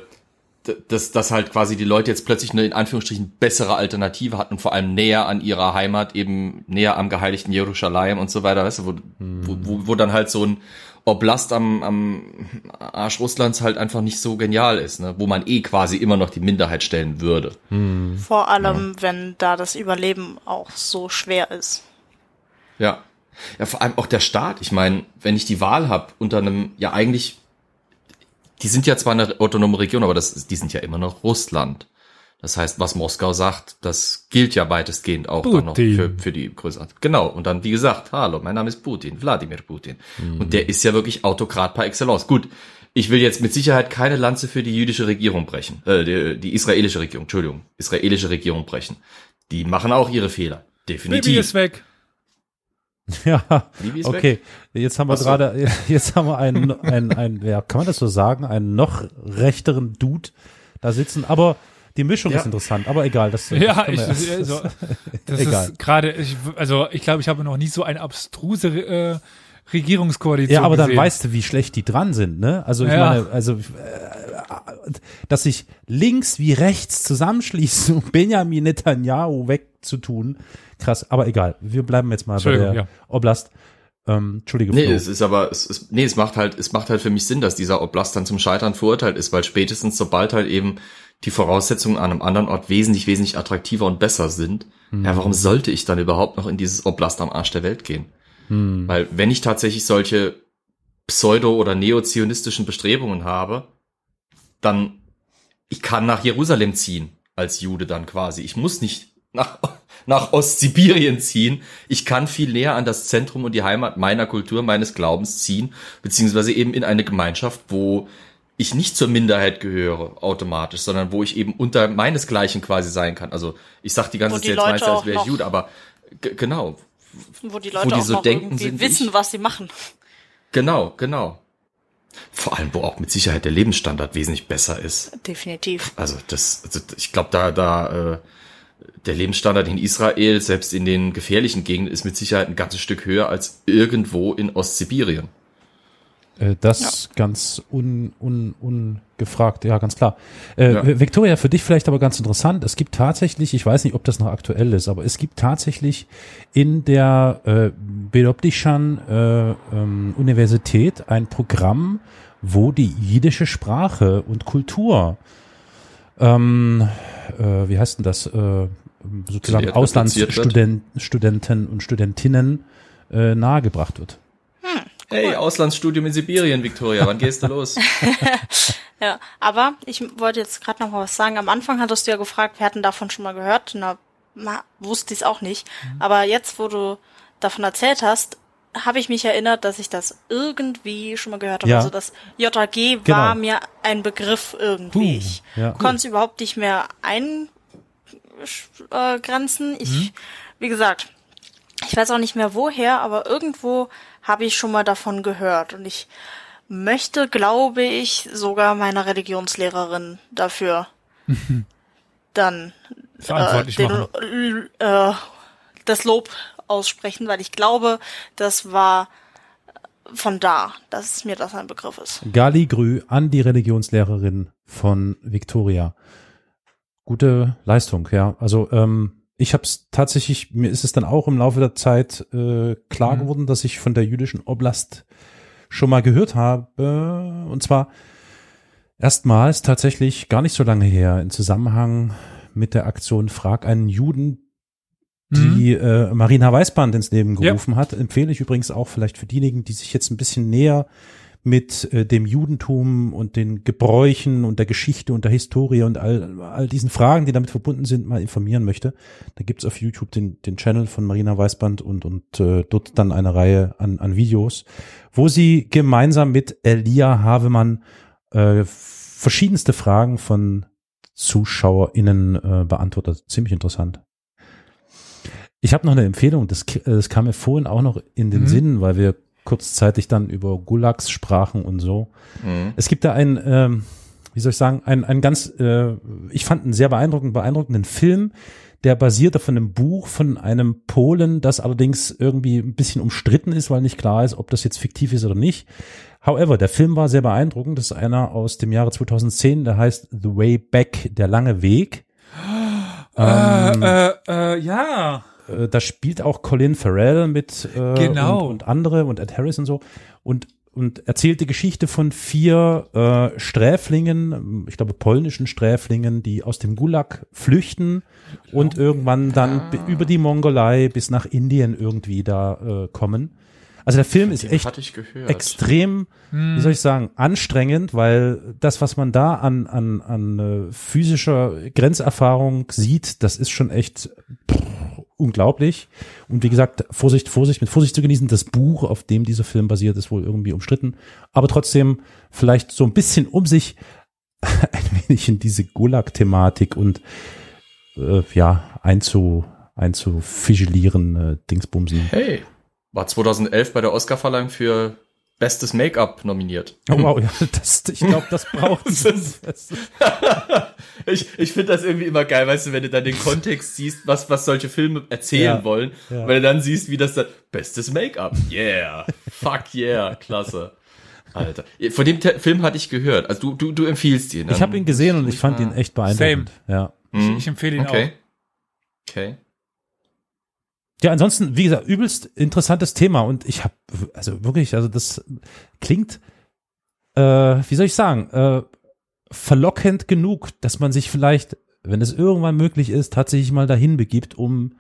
dass, dass halt quasi die Leute jetzt plötzlich eine in Anführungsstrichen bessere Alternative hatten und vor allem näher an ihrer Heimat, eben näher am geheiligten Jerusalem und so weiter, weißt du, wo, wo, wo, wo dann halt so ein Oblast am, am Arsch Russlands halt einfach nicht so genial ist, ne? wo man eh quasi immer noch die Minderheit stellen würde. Hm. Vor allem, ja. wenn da das Überleben auch so schwer ist. Ja, ja, vor allem auch der Staat. Ich meine, wenn ich die Wahl habe unter einem, ja eigentlich, die sind ja zwar eine autonome Region, aber das, die sind ja immer noch Russland. Das heißt, was Moskau sagt, das gilt ja weitestgehend auch dann noch für, für die Größe. Genau. Und dann, wie gesagt, hallo, mein Name ist Putin, Wladimir Putin. Mhm. Und der ist ja wirklich Autokrat par excellence. Gut, ich will jetzt mit Sicherheit keine Lanze für die jüdische Regierung brechen, äh, die, die israelische Regierung, Entschuldigung, israelische Regierung brechen. Die machen auch ihre Fehler. Definitiv. Bibi ist weg. Ja, okay. Weg. Jetzt haben wir gerade, jetzt haben wir einen, einen, einen, ja, kann man das so sagen, einen noch rechteren Dude da sitzen. Aber die Mischung ja. ist interessant, aber egal. Das, das ja, also, ich, also, das egal. ist gerade, also ich glaube, ich habe noch nie so eine abstruse äh, Regierungskoalition. Ja, aber dann weißt du, wie schlecht die dran sind, ne? Also ich ja. meine, also äh, dass sich links wie rechts zusammenschließen, um Benjamin Netanyahu wegzutun, krass. Aber egal, wir bleiben jetzt mal bei der ja. Oblast. Ähm, Entschuldige. Nee, es ist aber, es ist, nee, es macht halt, es macht halt für mich Sinn, dass dieser Oblast dann zum Scheitern verurteilt ist, weil spätestens sobald halt eben die Voraussetzungen an einem anderen Ort wesentlich, wesentlich attraktiver und besser sind, mhm. ja, warum sollte ich dann überhaupt noch in dieses Oblast am Arsch der Welt gehen? Mhm. Weil wenn ich tatsächlich solche pseudo- oder neozionistischen Bestrebungen habe, dann ich kann nach Jerusalem ziehen als Jude dann quasi. Ich muss nicht nach nach Ostsibirien ziehen. Ich kann viel näher an das Zentrum und die Heimat meiner Kultur, meines Glaubens ziehen, beziehungsweise eben in eine Gemeinschaft, wo ich nicht zur Minderheit gehöre automatisch, sondern wo ich eben unter meinesgleichen quasi sein kann. Also ich sag die ganze Zeit meistens, als wäre ich Jude, aber genau. Wo die Leute wo die auch so noch denken, irgendwie wissen, ich. was sie machen. Genau, genau. Vor allem, wo auch mit Sicherheit der Lebensstandard wesentlich besser ist. Definitiv. Also das, also ich glaube, da, da äh, der Lebensstandard in Israel, selbst in den gefährlichen Gegenden, ist mit Sicherheit ein ganzes Stück höher als irgendwo in Ostsibirien. Äh, das ja. ganz un, un, ungefragt, ja, ganz klar. Äh, ja. Victoria, für dich vielleicht aber ganz interessant. Es gibt tatsächlich, ich weiß nicht, ob das noch aktuell ist, aber es gibt tatsächlich in der äh, Bedoptishan äh, ähm, Universität ein Programm, wo die jiddische Sprache und Kultur ähm, äh, wie heißt denn das, äh, sozusagen Auslandsstudenten und Studentinnen äh, nahegebracht wird. Hm, cool. Hey, Auslandsstudium in Sibirien, Victoria, wann gehst du los? ja, aber ich wollte jetzt gerade noch mal was sagen. Am Anfang hattest du ja gefragt, wir hatten davon schon mal gehört, na, wusste ich es auch nicht. Mhm. Aber jetzt, wo du davon erzählt hast, habe ich mich erinnert, dass ich das irgendwie schon mal gehört habe. Ja. Also das JAG genau. war mir ein Begriff irgendwie. ich ja, konnte es überhaupt nicht mehr eingrenzen. Ich, mhm. wie gesagt, ich weiß auch nicht mehr woher, aber irgendwo habe ich schon mal davon gehört. Und ich möchte, glaube ich, sogar meiner Religionslehrerin dafür dann äh, den, äh, das Lob aussprechen, weil ich glaube, das war äh, von da, dass mir das ein Begriff ist. Gali Grü an die Religionslehrerin von Victoria. Gute Leistung, ja. Also ähm, ich habe es tatsächlich, mir ist es dann auch im Laufe der Zeit äh, klar mhm. geworden, dass ich von der jüdischen Oblast schon mal gehört habe. Und zwar erstmals tatsächlich gar nicht so lange her im Zusammenhang mit der Aktion Frag einen Juden, Mhm. die mhm. äh, Marina Weißband ins Leben gerufen ja. hat. Empfehle ich übrigens auch vielleicht für diejenigen, die sich jetzt ein bisschen näher mit äh, dem Judentum und den Gebräuchen und der Geschichte und der Historie und all, all diesen Fragen, die damit verbunden sind, mal informieren möchte. Da gibt's auf YouTube den, den Channel von Marina Weißband und, und äh, dort dann eine Reihe an, an Videos, wo sie gemeinsam mit Elia Havemann äh, verschiedenste Fragen von ZuschauerInnen äh, beantwortet. Ziemlich interessant. Ich habe noch eine Empfehlung, das, äh, das kam mir vorhin auch noch in den mhm. Sinn, weil wir kurzzeitig dann über Gulags sprachen und so. Mhm. Es gibt da einen, ähm, wie soll ich sagen, einen, einen ganz, äh, ich fand einen sehr beeindruckenden, beeindruckenden Film, der basiert auf einem Buch von einem Polen, das allerdings irgendwie ein bisschen umstritten ist, weil nicht klar ist, ob das jetzt fiktiv ist oder nicht. However, der Film war sehr beeindruckend. Das ist einer aus dem Jahre 2010, der heißt The Way Back, der lange Weg. Äh, ähm, äh, äh, ja. Äh, da spielt auch Colin Farrell mit äh, genau. und, und, andere und Ed Harris und so und und erzählt die Geschichte von vier äh, Sträflingen, ich glaube polnischen Sträflingen, die aus dem Gulag flüchten und irgendwann dann ah. über die Mongolei bis nach Indien irgendwie da äh, kommen. Also der Film ist echt extrem, hm. wie soll hm. ich sagen, anstrengend, weil das, was man da an, an, an äh, physischer Grenzerfahrung sieht, das ist schon echt. Pff unglaublich. Und wie gesagt, Vorsicht, Vorsicht, mit Vorsicht zu genießen. Das Buch, auf dem dieser Film basiert, ist wohl irgendwie umstritten. Aber trotzdem vielleicht so ein bisschen um sich ein wenig in diese Gulag-Thematik und äh, ja, einzu, einzufigelieren, äh, Dingsbumsen. Hey, war 2011 bei der Oscar-Verleihung für Bestes Make-up nominiert. Oh wow, ja, das, ich glaube, das braucht es. ich ich finde das irgendwie immer geil, weißt du, wenn du dann den Kontext siehst, was, was solche Filme erzählen ja, wollen, ja. wenn du dann siehst, wie das dann, bestes Make-up, yeah, fuck yeah, klasse. Alter, von dem Te Film hatte ich gehört, also du, du, du empfiehlst ihn. Ne? Ich habe ihn gesehen und ich fand ihn echt beeindruckend. Same. Ja. Ich, ich empfehle ihn okay. auch. Okay ja, ansonsten, wie gesagt, übelst interessantes Thema und ich habe, also wirklich, also das klingt, äh, wie soll ich sagen, äh, verlockend genug, dass man sich vielleicht, wenn es irgendwann möglich ist, tatsächlich mal dahin begibt, um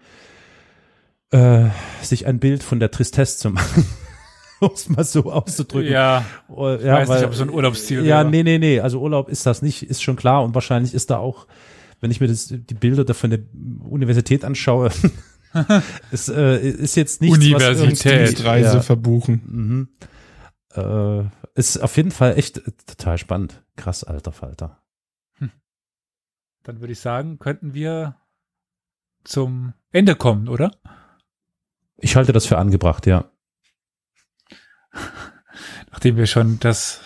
äh, sich ein Bild von der Tristesse zu machen um es mal so auszudrücken. Ja, oh, ja ich weiß weil, nicht, ob es so ein Urlaubsziel ja, wäre. Ja, nee, nee, nee. Also Urlaub ist das nicht, ist schon klar. Und wahrscheinlich ist da auch, wenn ich mir das, die Bilder da von der Universität anschaue, es äh, ist jetzt nicht Universitätsreise ja. verbuchen. Mhm. Äh, ist auf jeden Fall echt äh, total spannend. Krass, alter Falter. Hm. Dann würde ich sagen, könnten wir zum Ende kommen, oder? Ich halte das für angebracht, ja. Nachdem wir schon das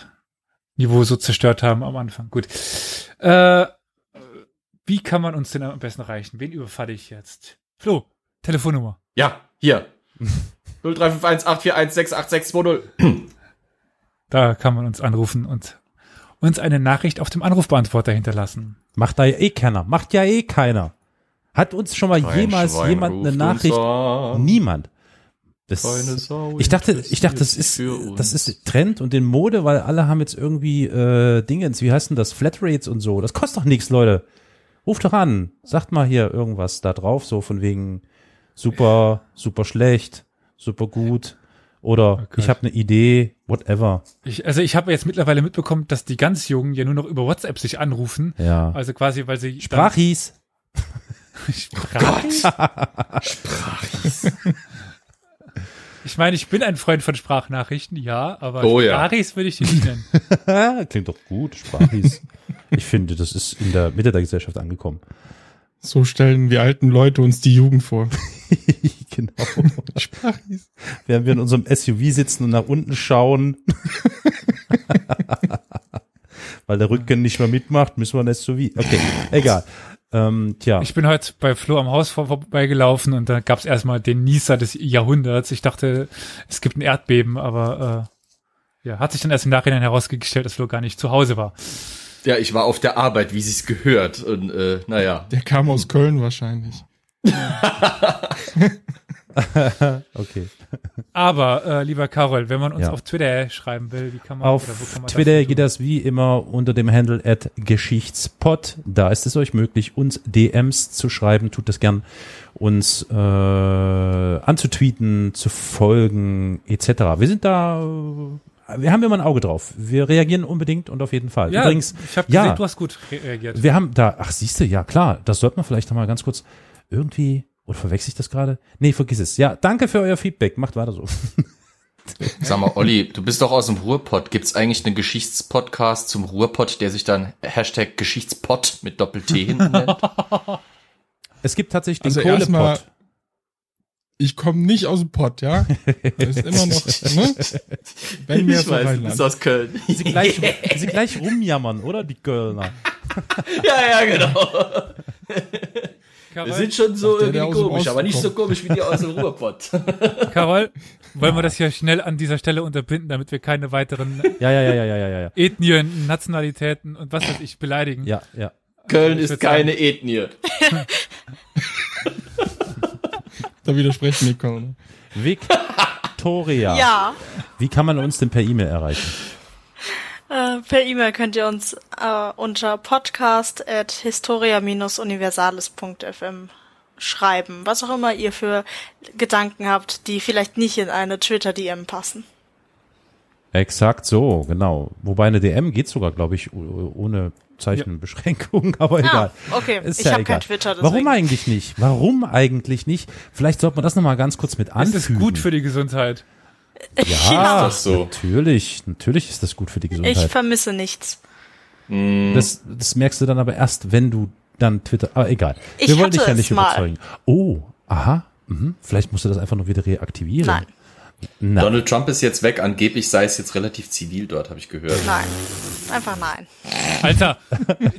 Niveau so zerstört haben am Anfang. Gut. Äh, wie kann man uns denn am besten erreichen? Wen überfalle ich jetzt? Flo. Telefonnummer. Ja, hier. 0351 841 68620. Da kann man uns anrufen und uns eine Nachricht auf dem Anrufbeantworter hinterlassen. Macht da ja eh keiner. Macht ja eh keiner. Hat uns schon mal Kein jemals Schwein jemand eine Nachricht? Niemand. Das, ich dachte, ich dachte, das ist, das ist Trend und in Mode, weil alle haben jetzt irgendwie äh, Dingens, wie heißt denn das, Flatrates und so. Das kostet doch nichts, Leute. Ruft doch an, sagt mal hier irgendwas da drauf, so von wegen super, super schlecht, super gut oder oh ich habe eine Idee, whatever. Ich, also ich habe jetzt mittlerweile mitbekommen, dass die ganz Jungen ja nur noch über WhatsApp sich anrufen. Ja. Also quasi, weil sie Sprachis. Sprachis. Oh Sprachis. Ich meine, ich bin ein Freund von Sprachnachrichten, ja, aber oh, Sprachis ja. würde ich nicht nennen. Klingt doch gut, Sprachis. ich finde, das ist in der Mitte der Gesellschaft angekommen. So stellen wir alten Leute uns die Jugend vor. genau. Sprachis. Während wir in unserem SUV sitzen und nach unten schauen. Weil der Rücken nicht mehr mitmacht, müssen wir ein SUV. Okay, egal. Ähm, tja. Ich bin heute bei Flo am Haus vorbeigelaufen und da gab es erstmal den Nieser des Jahrhunderts. Ich dachte, es gibt ein Erdbeben, aber äh, ja, hat sich dann erst im Nachhinein herausgestellt, dass Flo gar nicht zu Hause war. Ja, ich war auf der Arbeit, wie sie es gehört. Und äh, naja. Der kam aus Köln wahrscheinlich. okay. Aber, äh, lieber Karol, wenn man uns ja. auf Twitter schreiben will, wie kann man auf kann man Twitter das geht das wie immer unter dem Handle at Geschichtspot. Da ist es euch möglich, uns DMs zu schreiben. Tut das gern, uns äh, anzutweeten, zu folgen, etc. Wir sind da äh, wir haben immer ein Auge drauf. Wir reagieren unbedingt und auf jeden Fall. Ja, Übrigens, ich habe ja, gesehen, du hast gut reagiert. Wir haben da, ach siehst du, ja klar, das sollte man vielleicht nochmal ganz kurz irgendwie, oder verwechsel ich das gerade? Nee, vergiss es. Ja, danke für euer Feedback. Macht weiter so. Sag mal, Olli, du bist doch aus dem Ruhrpott. Gibt's eigentlich einen Geschichtspodcast zum Ruhrpott, der sich dann Hashtag Geschichtspott mit Doppel-T hinten nennt? Es gibt tatsächlich den also Kohlepott. Ich komme nicht aus dem Pott, ja? Das ist immer noch, ne? Wenn wir ich weiß, du bist aus Köln. Sie gleich, sie gleich rumjammern, oder? Die Kölner. ja, ja, genau. Karol, wir sind schon so der, der komisch, aber nicht so komisch wie die aus dem Ruhrpott. Karol, wollen wir das hier schnell an dieser Stelle unterbinden, damit wir keine weiteren ja, ja, ja, ja, ja, ja, ja. Ethnien, Nationalitäten und was weiß ich beleidigen? Ja, ja. Köln also, ist keine sagen, Ethnie. widersprechen die Victoria. Ja. Wie kann man uns denn per E-Mail erreichen? Äh, per E-Mail könnt ihr uns äh, unter podcast.historia-universales.fm schreiben, was auch immer ihr für Gedanken habt, die vielleicht nicht in eine Twitter-DM passen. Exakt so, genau. Wobei eine DM geht sogar, glaube ich, ohne Zeichenbeschränkungen, aber ah, egal. Okay, ist ich ja habe kein Twitter. Deswegen. Warum eigentlich nicht? Warum eigentlich nicht? Vielleicht sollte man das nochmal ganz kurz mit anfügen. Das gut für die Gesundheit. Ja, so. natürlich, natürlich ist das gut für die Gesundheit. Ich vermisse nichts. Mm. Das, das merkst du dann aber erst, wenn du dann Twitter, aber egal. Wir ich wollen dich ja nicht mal. überzeugen. Oh, aha, mh, vielleicht musst du das einfach nur wieder reaktivieren. Nein. Nein. Donald Trump ist jetzt weg, angeblich sei es jetzt relativ zivil dort, habe ich gehört. Nein, einfach nein. Alter,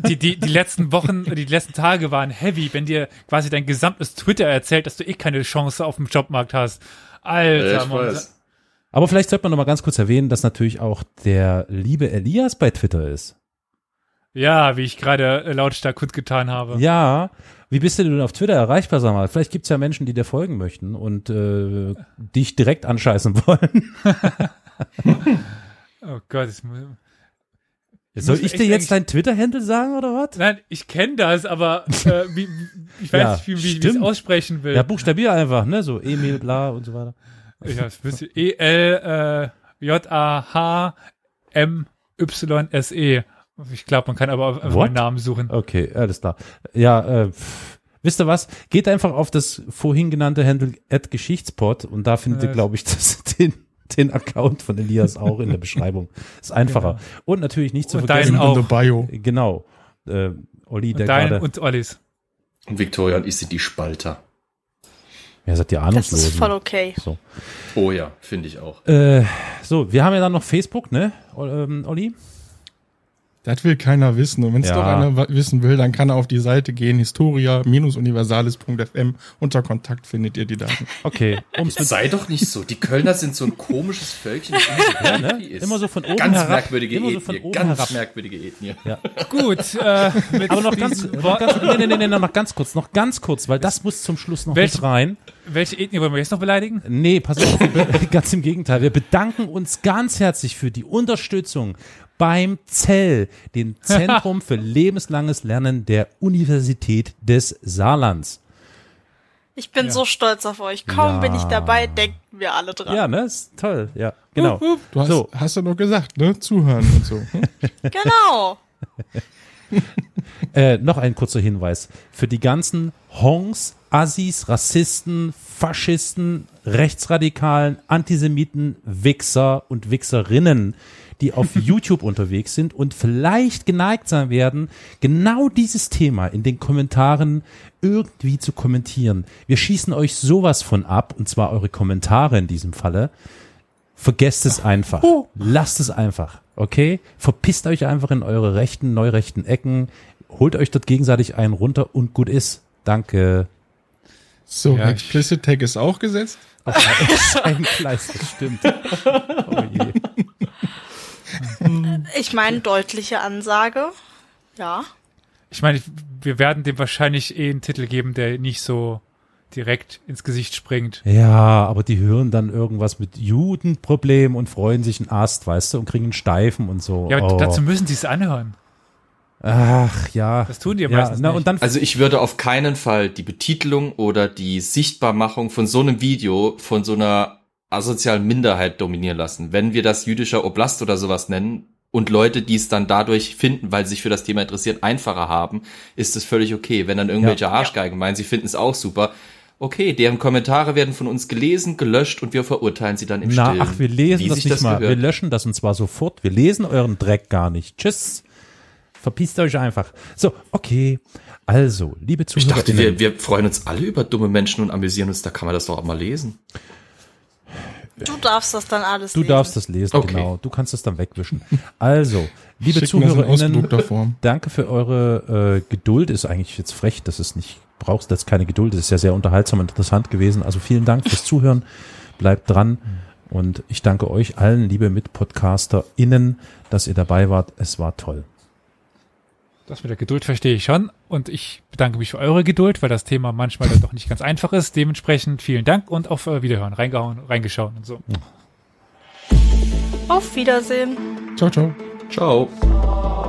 die, die, die letzten Wochen, die letzten Tage waren heavy, wenn dir quasi dein gesamtes Twitter erzählt, dass du eh keine Chance auf dem Jobmarkt hast. Alter, Mann. Aber vielleicht sollte man noch mal ganz kurz erwähnen, dass natürlich auch der liebe Elias bei Twitter ist. Ja, wie ich gerade äh, lautstark gut getan habe. Ja. Wie bist du denn auf Twitter erreichbar, sag mal? Vielleicht gibt's ja Menschen, die dir folgen möchten und äh, dich direkt anscheißen wollen. oh Gott, ich muss, soll ich dir jetzt dein Twitter-Handle sagen oder was? Nein, ich kenne das, aber äh, wie, ich weiß ja, nicht, wie, wie ich es aussprechen will. Ja, buchstabier einfach, ne? So Emil, bla und so weiter. Ja, das bist E-L-J-A-H-M-Y-S-E. Ich glaube, man kann aber einfach einen Namen suchen. Okay, alles klar. Ja, äh, wisst ihr was? Geht einfach auf das vorhin genannte Handle at Geschichtspod und da findet äh, ihr, glaube ich, das, den, den Account von Elias auch in der Beschreibung. Ist einfacher. Genau. Und natürlich nicht zu und vergessen. auch. In Bio. Genau. Äh, Olli, der dein Und Ollis. Und Victoria und ich sind die Spalter. Ja, seid ihr ahnungslos. Das ist voll okay. So. Oh ja, finde ich auch. Äh, so, wir haben ja dann noch Facebook, ne, ähm, Olli? Das will keiner wissen. Und wenn es ja. doch einer wissen will, dann kann er auf die Seite gehen, historia-universalis.fm. Unter Kontakt findet ihr die Daten. Okay. Um's Sei doch nicht so. Die Kölner sind so ein komisches Völkchen. So ja, ne? Immer so von oben ganz herab. Merkwürdige Ethnie, so oben ganz herab. merkwürdige Ethnie. Ja. Gut. Äh, Aber noch ganz, noch ganz, nee, nee, nee, nee, noch ganz kurz, noch ganz kurz, weil das muss zum Schluss noch Welch, rein. Welche Ethnie wollen wir jetzt noch beleidigen? Nee, pass auf, ganz im Gegenteil. Wir bedanken uns ganz herzlich für die Unterstützung beim Zell, dem Zentrum für lebenslanges Lernen der Universität des Saarlands. Ich bin ja. so stolz auf euch. Kaum ja. bin ich dabei, denken wir alle dran. Ja, ne? Ist toll. Ja, genau. Uh, uh. Du hast, so. hast du noch gesagt, ne? Zuhören und so. genau. äh, noch ein kurzer Hinweis. Für die ganzen Hongs, Assis, Rassisten, Faschisten, Rechtsradikalen, Antisemiten, Wichser und Wichserinnen, die auf YouTube unterwegs sind und vielleicht geneigt sein werden, genau dieses Thema in den Kommentaren irgendwie zu kommentieren. Wir schießen euch sowas von ab, und zwar eure Kommentare in diesem Falle. Vergesst es einfach. Oh. Lasst es einfach. Okay? Verpisst euch einfach in eure rechten, neurechten Ecken. Holt euch dort gegenseitig einen runter und gut ist. Danke. So, ja, Explicit Tag ist auch gesetzt. Auf ein Kleist, das stimmt. Oh je. Hm. Ich meine, deutliche Ansage. Ja. Ich meine, wir werden dem wahrscheinlich eh einen Titel geben, der nicht so direkt ins Gesicht springt. Ja, aber die hören dann irgendwas mit Judenproblem und freuen sich einen Ast, weißt du, und kriegen einen Steifen und so. Ja, oh. dazu müssen sie es anhören. Ach ja. Das tun die ja, meistens na, nicht. also ich würde auf keinen Fall die Betitelung oder die Sichtbarmachung von so einem Video von so einer asozialen Minderheit dominieren lassen. Wenn wir das jüdischer Oblast oder sowas nennen und Leute, die es dann dadurch finden, weil sie sich für das Thema interessieren, einfacher haben, ist es völlig okay. Wenn dann irgendwelche ja, Arschgeigen ja. meinen, sie finden es auch super, okay, deren Kommentare werden von uns gelesen, gelöscht und wir verurteilen sie dann im Na, Stillen. Ach, wir lesen das nicht das mal. Gehört. Wir löschen das und zwar sofort. Wir lesen euren Dreck gar nicht. Tschüss. Verpisst euch einfach. So, okay. Also, liebe Zuschauer. Ich dachte, wir, wir freuen uns alle über dumme Menschen und amüsieren uns. Da kann man das doch auch mal lesen. Du darfst das dann alles du lesen. Du darfst das lesen, okay. genau. Du kannst das dann wegwischen. Also, liebe ZuhörerInnen, danke für eure äh, Geduld. Ist eigentlich jetzt frech, dass es nicht brauchst, jetzt keine Geduld. Das ist ja sehr unterhaltsam und interessant gewesen. Also vielen Dank fürs Zuhören. Bleibt dran. Und ich danke euch allen, liebe Mitpodcaster*innen, dass ihr dabei wart. Es war toll. Das mit der Geduld verstehe ich schon. Und ich bedanke mich für eure Geduld, weil das Thema manchmal dann doch nicht ganz einfach ist. Dementsprechend vielen Dank und auf äh, Wiederhören. Reingehauen, reingeschaut und so. Auf Wiedersehen. Ciao, ciao. Ciao.